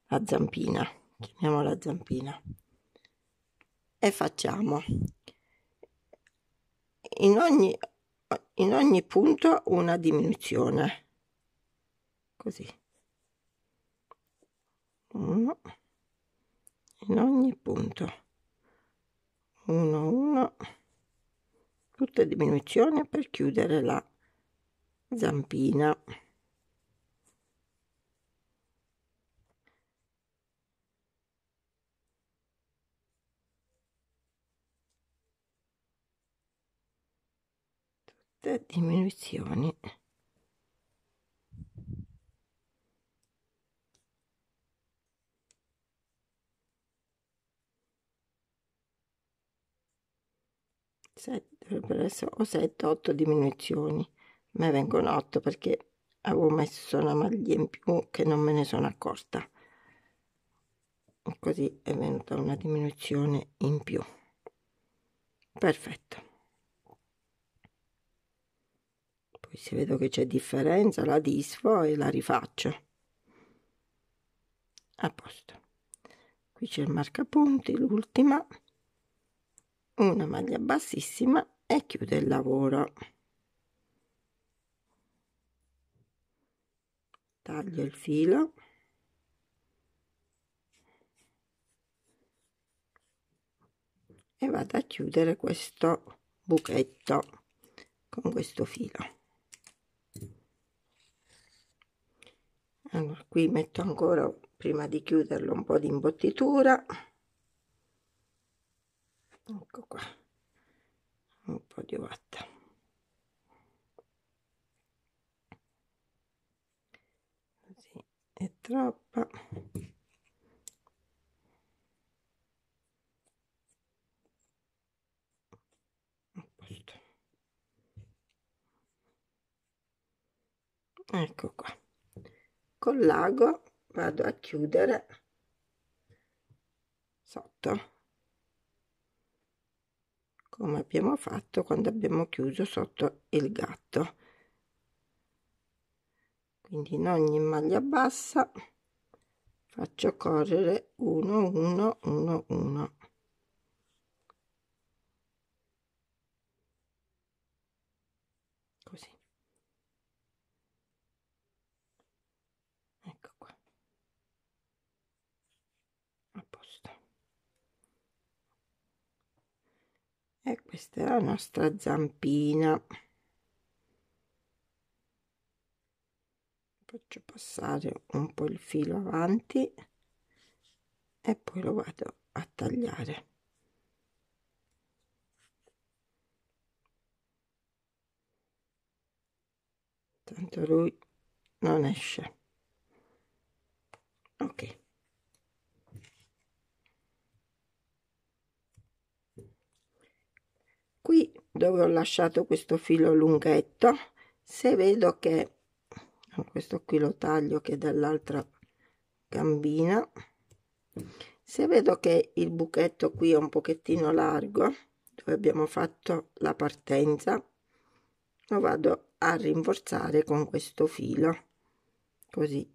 la zampina chiamiamola zampina e facciamo. In ogni, in ogni punto una diminuzione. Così. Uno. In ogni punto. 1 1 tutte diminuzioni per chiudere la zampina questa diminuzione dovrebbero essere o 7 o 8 diminuzioni ma vengono 8 perché avevo messo una maglia in più che non me ne sono accorta così è venuta una diminuzione in più perfetto Poi se vedo che c'è differenza la disfo e la rifaccio. A posto. Qui c'è il marcapunti, l'ultima, una maglia bassissima e chiude il lavoro. Taglio il filo. e vado a chiudere questo buchetto con questo filo allora qui metto ancora prima di chiuderlo un po di imbottitura ecco qua un po di ovatta così è troppa ecco qua col lago vado a chiudere sotto come abbiamo fatto quando abbiamo chiuso sotto il gatto quindi in ogni maglia bassa faccio correre 1 1 1 1 e questa è la nostra zampina faccio passare un po' il filo avanti e poi lo vado a tagliare tanto lui non esce ok dove ho lasciato questo filo lunghetto se vedo che questo qui lo taglio che dall'altra gambina se vedo che il buchetto qui è un pochettino largo dove abbiamo fatto la partenza lo vado a rinforzare con questo filo così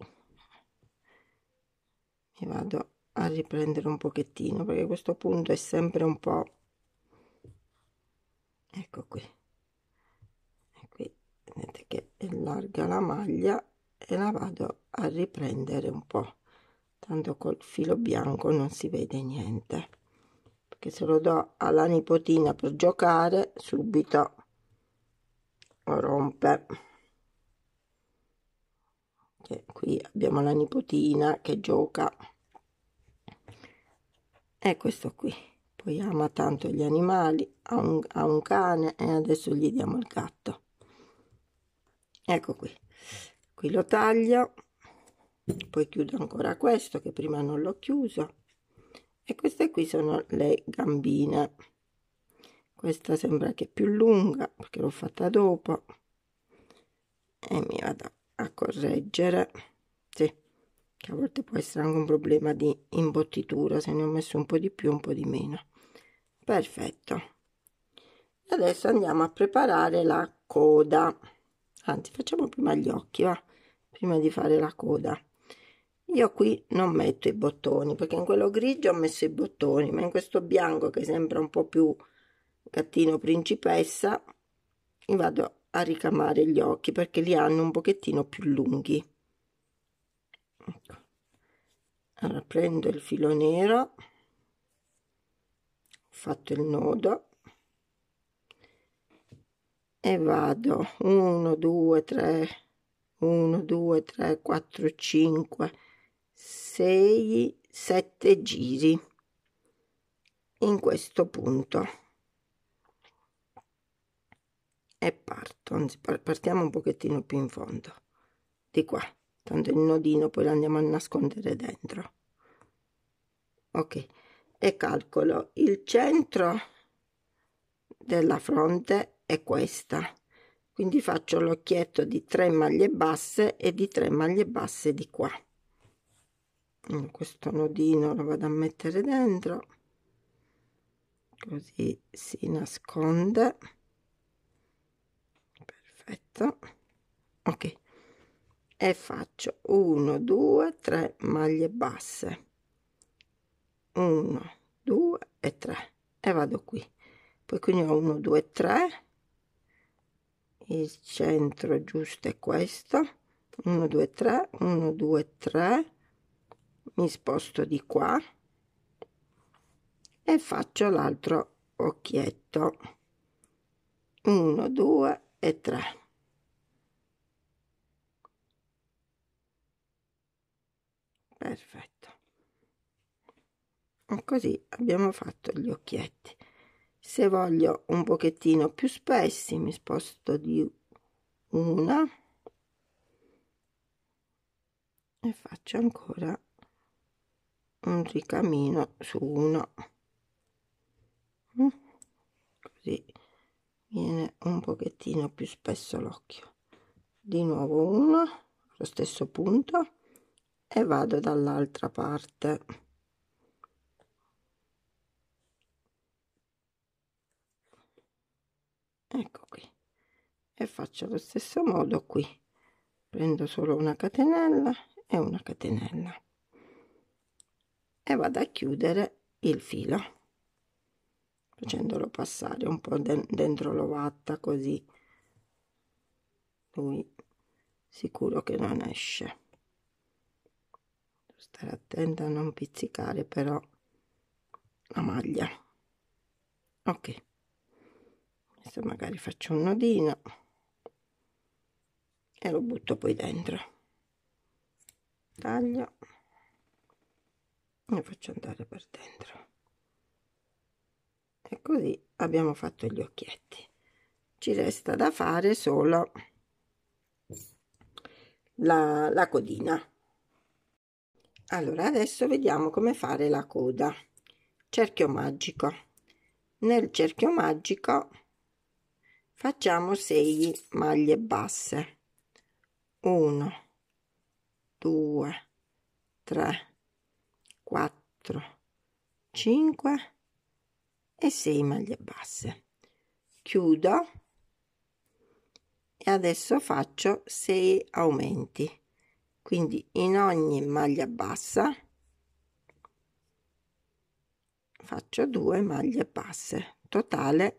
mi vado a riprendere un pochettino perché questo punto è sempre un po' ecco qui e qui vedete che allarga la maglia e la vado a riprendere un po' tanto col filo bianco non si vede niente perché se lo do alla nipotina per giocare subito lo rompe che cioè, qui abbiamo la nipotina che gioca è questo qui poi ama tanto gli animali a un, ha un cane e adesso gli diamo il gatto ecco qui qui lo taglio poi chiudo ancora questo che prima non l'ho chiuso e queste qui sono le gambine questa sembra che è più lunga perché l'ho fatta dopo e mi vado a correggere sì, che a volte può essere anche un problema di imbottitura se ne ho messo un po' di più un po' di meno perfetto adesso andiamo a preparare la coda anzi facciamo prima gli occhi va prima di fare la coda io qui non metto i bottoni perché in quello grigio ho messo i bottoni ma in questo bianco che sembra un po più gattino principessa vado a ricamare gli occhi perché li hanno un pochettino più lunghi ecco. allora prendo il filo nero ho fatto il nodo e vado 1 2 3 1 2 3 4 5 6 7 giri in questo punto e parto anzi partiamo un pochettino più in fondo di qua tanto il nodino poi lo andiamo a nascondere dentro ok e calcolo il centro della fronte è questa. Quindi faccio l'occhietto di 3 maglie basse e di 3 maglie basse di qua. Mm, questo nodino lo vado a mettere dentro, così si nasconde. Perfetto. Ok. E faccio 1, 2, 3 maglie basse. 1, 2 e 3 e vado qui poi quindi ho 1 2 3 il centro giusto è questo 1 2 3 1 2 3 mi sposto di qua e faccio l'altro occhietto 1 2 e 3 perfetto così abbiamo fatto gli occhietti se voglio un pochettino più spessi mi sposto di una e faccio ancora un ricamino su una mm. così viene un pochettino più spesso l'occhio di nuovo uno lo stesso punto e vado dall'altra parte ecco qui e faccio lo stesso modo qui prendo solo una catenella e una catenella e vado a chiudere il filo facendolo passare un po' de dentro l'ovatta così lui sicuro che non esce stare attenta a non pizzicare però la maglia ok adesso magari faccio un nodino e lo butto poi dentro taglio e faccio andare per dentro e così abbiamo fatto gli occhietti ci resta da fare solo la, la codina allora adesso vediamo come fare la coda cerchio magico nel cerchio magico facciamo 6 maglie basse 1 2 3 4 5 e 6 maglie basse chiudo e adesso faccio 6 aumenti quindi in ogni maglia bassa faccio 2 maglie basse totale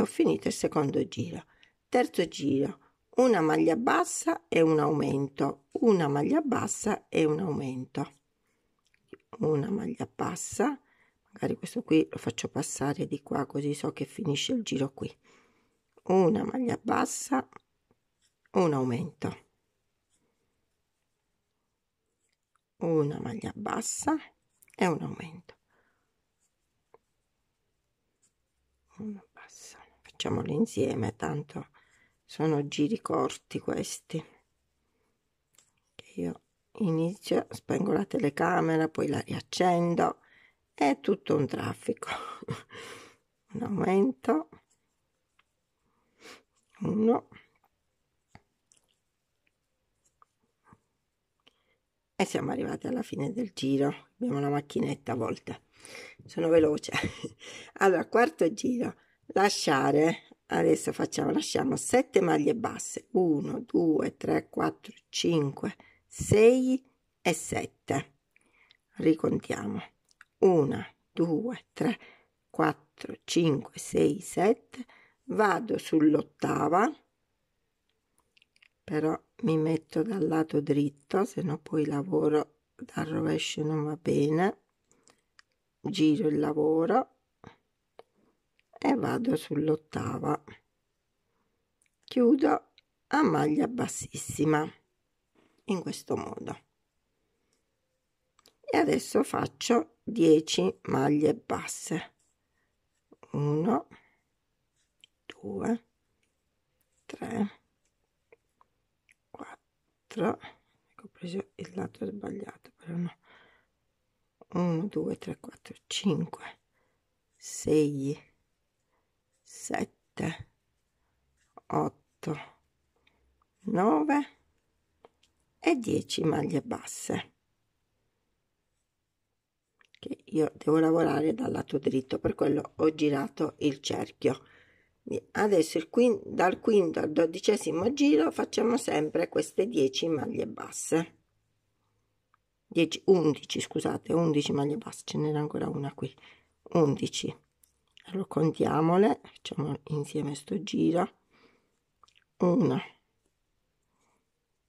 ho finito il secondo giro. Terzo giro, una maglia bassa e un aumento, una maglia bassa e un aumento. Una maglia bassa, magari questo qui lo faccio passare di qua così so che finisce il giro qui. Una maglia bassa, un aumento. Una maglia bassa e un aumento. Una facciamoli insieme, tanto sono giri corti questi. Io inizio, spengo la telecamera, poi la riaccendo, è tutto un traffico. un aumento, uno, e siamo arrivati alla fine del giro abbiamo la macchinetta a volte sono veloce allora quarto giro lasciare adesso facciamo lasciamo 7 maglie basse 1 2 3 4 5 6 e 7 ricontiamo 1 2 3 4 5 6 7 vado sull'ottava però mi metto dal lato dritto se no poi lavoro dal rovescio non va bene giro il lavoro e vado sull'ottava chiudo a maglia bassissima in questo modo e adesso faccio 10 maglie basse 1 2 3 4 ho preso il lato sbagliato però no 1 2 3 4 5 6 7 8 9 e 10 maglie basse che io devo lavorare dal lato dritto per quello ho girato il cerchio adesso il quinto, dal quinto al dodicesimo giro facciamo sempre queste 10 maglie basse 10 11 scusate 11 maglie basse ce n'era ancora una qui 11 allora contiamole, facciamo insieme sto giro. 1,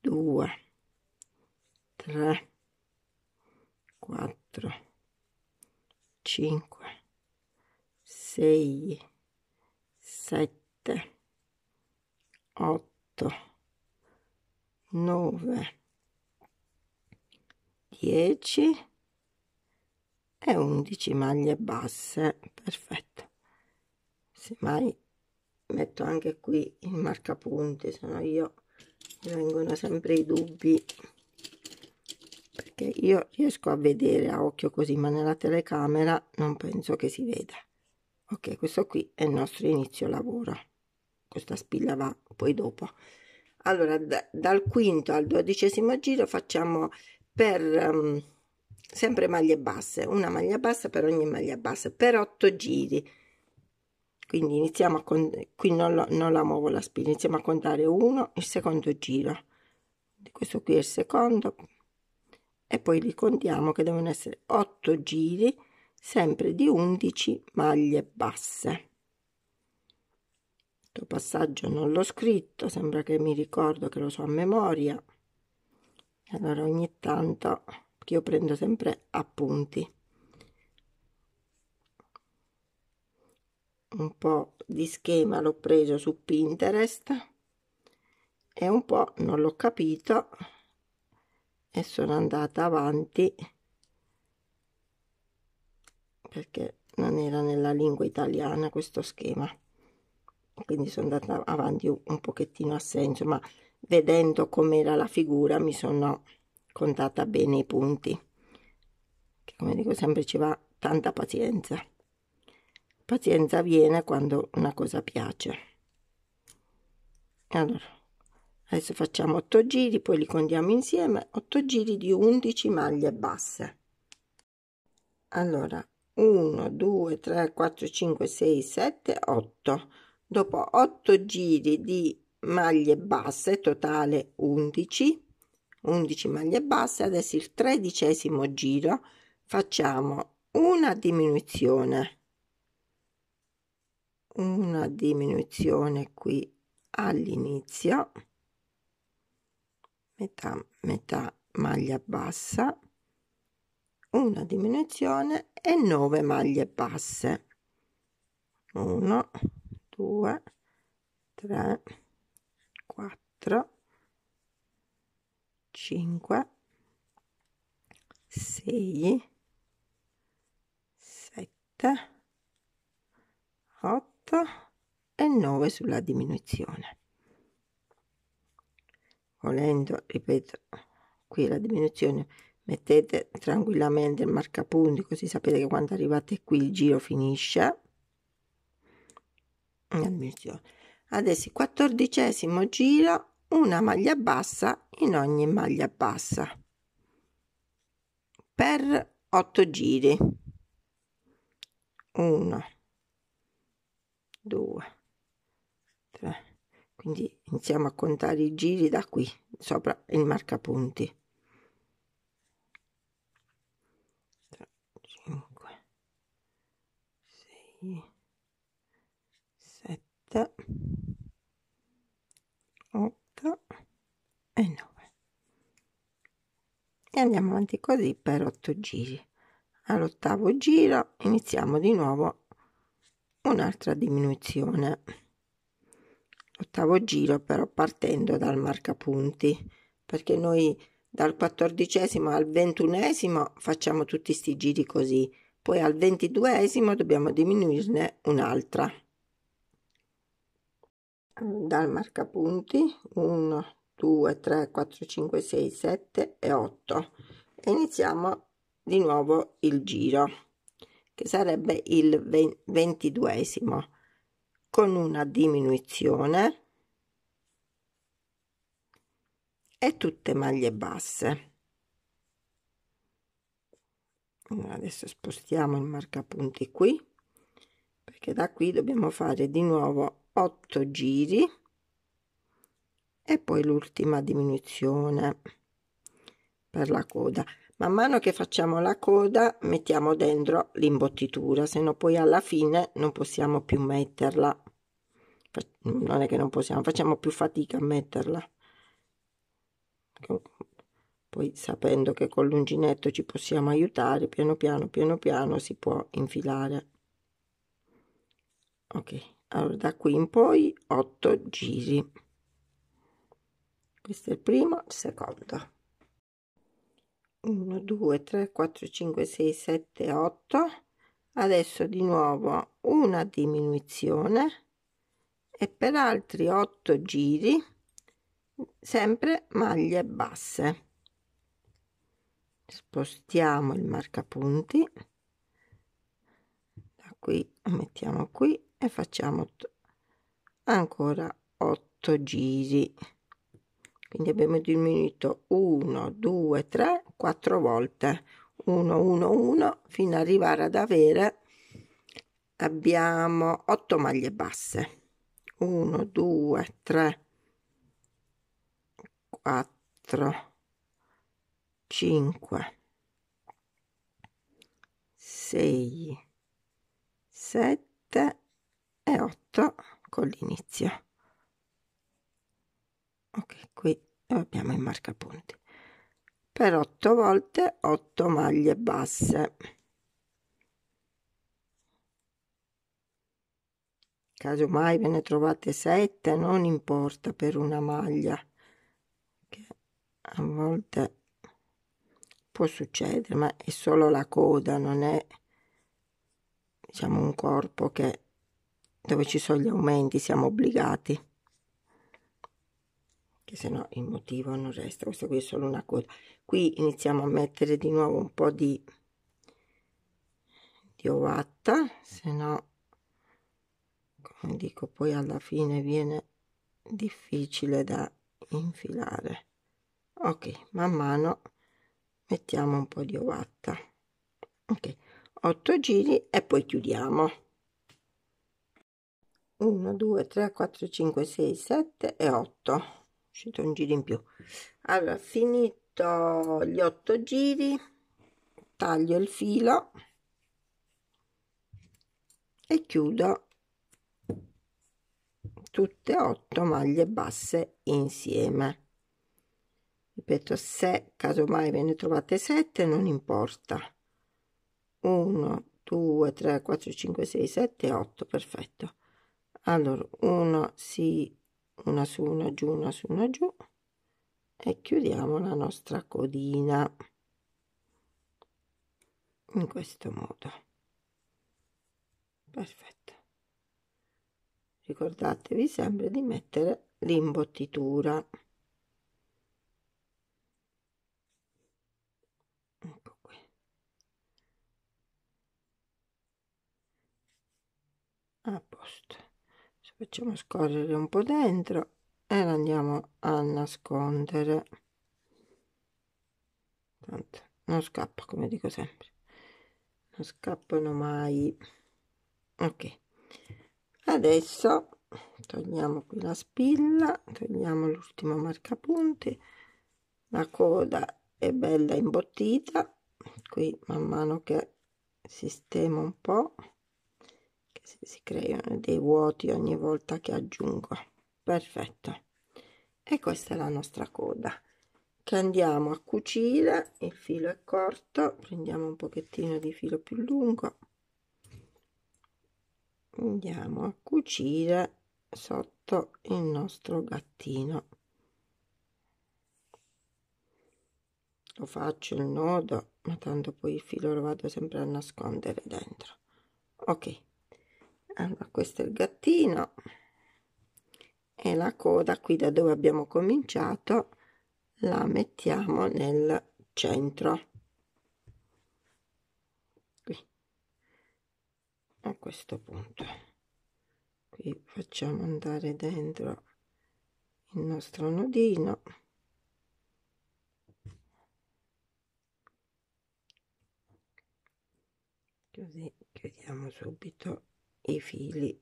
2, 3, 4, 5, 6, 7, 8, 9, 10 e 11 maglie basse perfetto semmai metto anche qui il marcapunti se no io mi vengono sempre i dubbi perché io riesco a vedere a occhio così ma nella telecamera non penso che si veda ok questo qui è il nostro inizio lavoro questa spilla va poi dopo allora da, dal quinto al dodicesimo giro facciamo per um, sempre maglie basse una maglia bassa per ogni maglia bassa per otto giri quindi iniziamo a contare qui non, lo, non, la muovo la spina iniziamo a contare 1 il secondo giro questo qui è il secondo e poi li contiamo che devono essere 8 giri sempre di 11 maglie basse questo passaggio non l'ho scritto sembra che mi ricordo che lo so a memoria allora ogni tanto io prendo sempre appunti un po' di schema l'ho preso su Pinterest e un po' non l'ho capito e sono andata avanti perché non era nella lingua italiana questo schema quindi sono andata avanti un pochettino a senso ma vedendo com'era la figura mi sono contata bene i punti che come dico sempre ci va tanta pazienza pazienza viene quando una cosa piace. Allora, adesso facciamo 8 giri, poi li contiamo insieme, 8 giri di 11 maglie basse. Allora, 1, 2, 3, 4, 5, 6, 7, 8. Dopo 8 giri di maglie basse, totale 11, 11 maglie basse, adesso il tredicesimo giro facciamo una diminuzione una diminuzione qui all'inizio metà metà maglia bassa una diminuzione e 9 maglie basse 1 2 3 4 5 6 7 8 risposta e 9 sulla diminuzione. Volendo, ripeto, qui la diminuzione mettete tranquillamente il marcapunti così sapete che quando arrivate qui il giro finisce. La diminuzione. Adesso il quattordicesimo giro, una maglia bassa in ogni maglia bassa per 8 giri. 1 2 3 quindi iniziamo a contare i giri da qui sopra il marcapunti 3, 5 6 7 8 e 9 e andiamo avanti così per 8 giri all'ottavo giro iniziamo di nuovo un'altra diminuzione. Ottavo giro però partendo dal marcapunti, perché noi dal quattordicesimo al ventunesimo facciamo tutti sti giri così, poi al ventiduesimo dobbiamo diminuirne un'altra. Dal marcapunti 1, 2, 3, 4, 5, 6, 7 e 8 e iniziamo di nuovo il giro che sarebbe il ventiduesimo, con una diminuzione e tutte maglie basse. Adesso spostiamo il marcapunti qui, perché da qui dobbiamo fare di nuovo 8 giri e poi l'ultima diminuzione per la coda Man mano che facciamo la coda mettiamo dentro l'imbottitura, se no poi alla fine non possiamo più metterla. Non è che non possiamo, facciamo più fatica a metterla. Poi sapendo che con l'unginetto ci possiamo aiutare, piano piano, piano piano si può infilare. Ok, allora da qui in poi 8 giri. Questo è il primo, il secondo. 1 2 3 4 5 6 7 8 adesso di nuovo una diminuzione e per altri 8 giri sempre maglie basse spostiamo il marcapunti da qui mettiamo qui e facciamo ancora 8 giri quindi abbiamo diminuito 1 2 3 4 volte 1 1 1 fino ad arrivare ad avere abbiamo 8 maglie basse 1 2 3 4 5 6 7 e 8 con l'inizio ok qui abbiamo il marcapunti per otto volte 8 maglie basse casomai ve ne trovate 7 non importa per una maglia che a volte può succedere ma è solo la coda non è diciamo un corpo che dove ci sono gli aumenti siamo obbligati se no il motivo non resta, questo qui è solo una coda. Qui iniziamo a mettere di nuovo un po' di, di ovatta, se no, come dico, poi alla fine viene difficile da infilare. Ok, man mano mettiamo un po' di ovatta. Ok, 8 giri e poi chiudiamo. 1, 2, 3, 4, 5, 6, 7 e 8 uscito un giro in più allora finito gli otto giri taglio il filo e chiudo tutte otto maglie basse insieme ripeto se casomai ve ne trovate 7 non importa 1 2 3 4 5 6 7 8 perfetto allora uno si una su, una giù, una su, una giù e chiudiamo la nostra codina in questo modo perfetto ricordatevi sempre di mettere l'imbottitura ecco qui a posto facciamo scorrere un po' dentro e la andiamo a nascondere tanto non scappa come dico sempre non scappano mai ok adesso togliamo qui la spilla togliamo l'ultimo marcapunti la coda è bella imbottita qui man mano che sistemo un po' si, creano dei vuoti ogni volta che aggiungo perfetto e questa è la nostra coda che andiamo a cucire il filo è corto prendiamo un pochettino di filo più lungo andiamo a cucire sotto il nostro gattino lo faccio il nodo ma tanto poi il filo lo vado sempre a nascondere dentro ok allora questo è il gattino e la coda qui da dove abbiamo cominciato la mettiamo nel centro qui a questo punto qui facciamo andare dentro il nostro nodino così chiudiamo subito i fili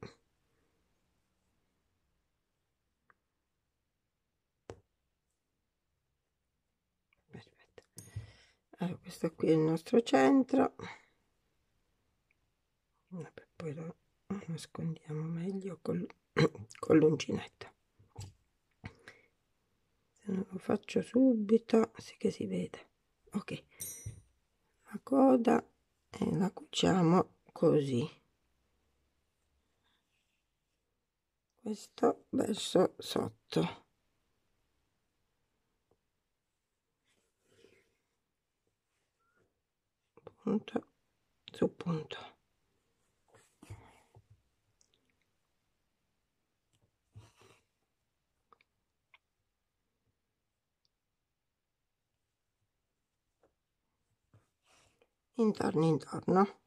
Allora, questo qui è il nostro centro Vabbè, poi lo nascondiamo meglio col, con l'uncinetto se non lo faccio subito sì che si vede ok la coda e eh, la cuciamo così questo verso sotto punto su punto intorno intorno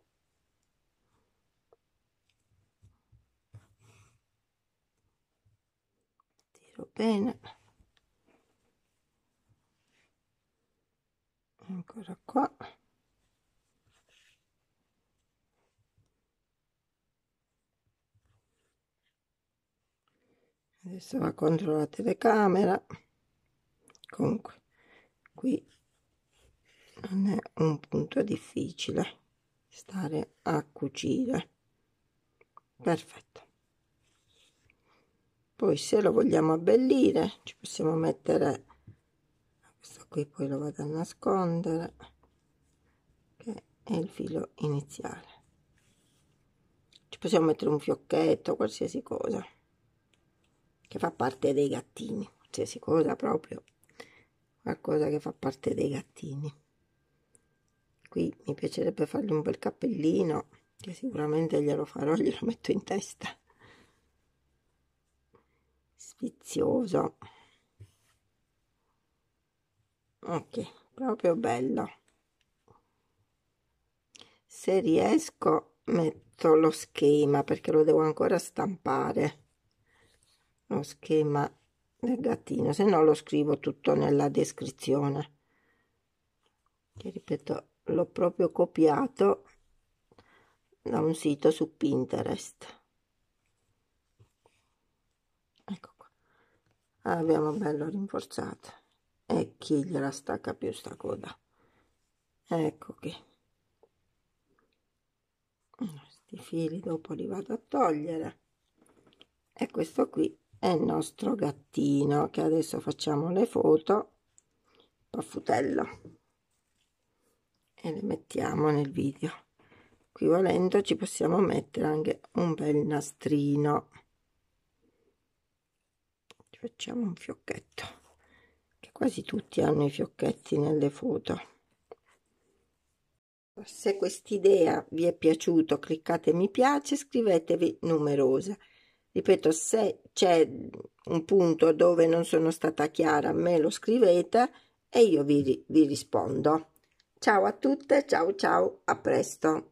molto bene ancora qua adesso va contro la telecamera comunque qui non è un punto difficile stare a cucire perfetto poi se lo vogliamo abbellire ci possiamo mettere questo qui poi lo vado a nascondere che è il filo iniziale ci possiamo mettere un fiocchetto qualsiasi cosa che fa parte dei gattini qualsiasi cosa proprio qualcosa che fa parte dei gattini qui mi piacerebbe fargli un bel cappellino che sicuramente glielo farò glielo metto in testa sfizioso ok proprio bello se riesco metto lo schema perché lo devo ancora stampare lo schema del gattino se no lo scrivo tutto nella descrizione che ripeto l'ho proprio copiato da un sito su pinterest abbiamo bello rinforzato e chi gliela stacca più sta coda ecco che questi fili dopo li vado a togliere e questo qui è il nostro gattino che adesso facciamo le foto paffutello e le mettiamo nel video qui volendo ci possiamo mettere anche un bel nastrino facciamo un fiocchetto che quasi tutti hanno i fiocchetti nelle foto se quest'idea vi è piaciuta cliccate mi piace scrivetevi numerosa ripeto se c'è un punto dove non sono stata chiara me lo scrivete e io vi, vi rispondo ciao a tutte ciao ciao a presto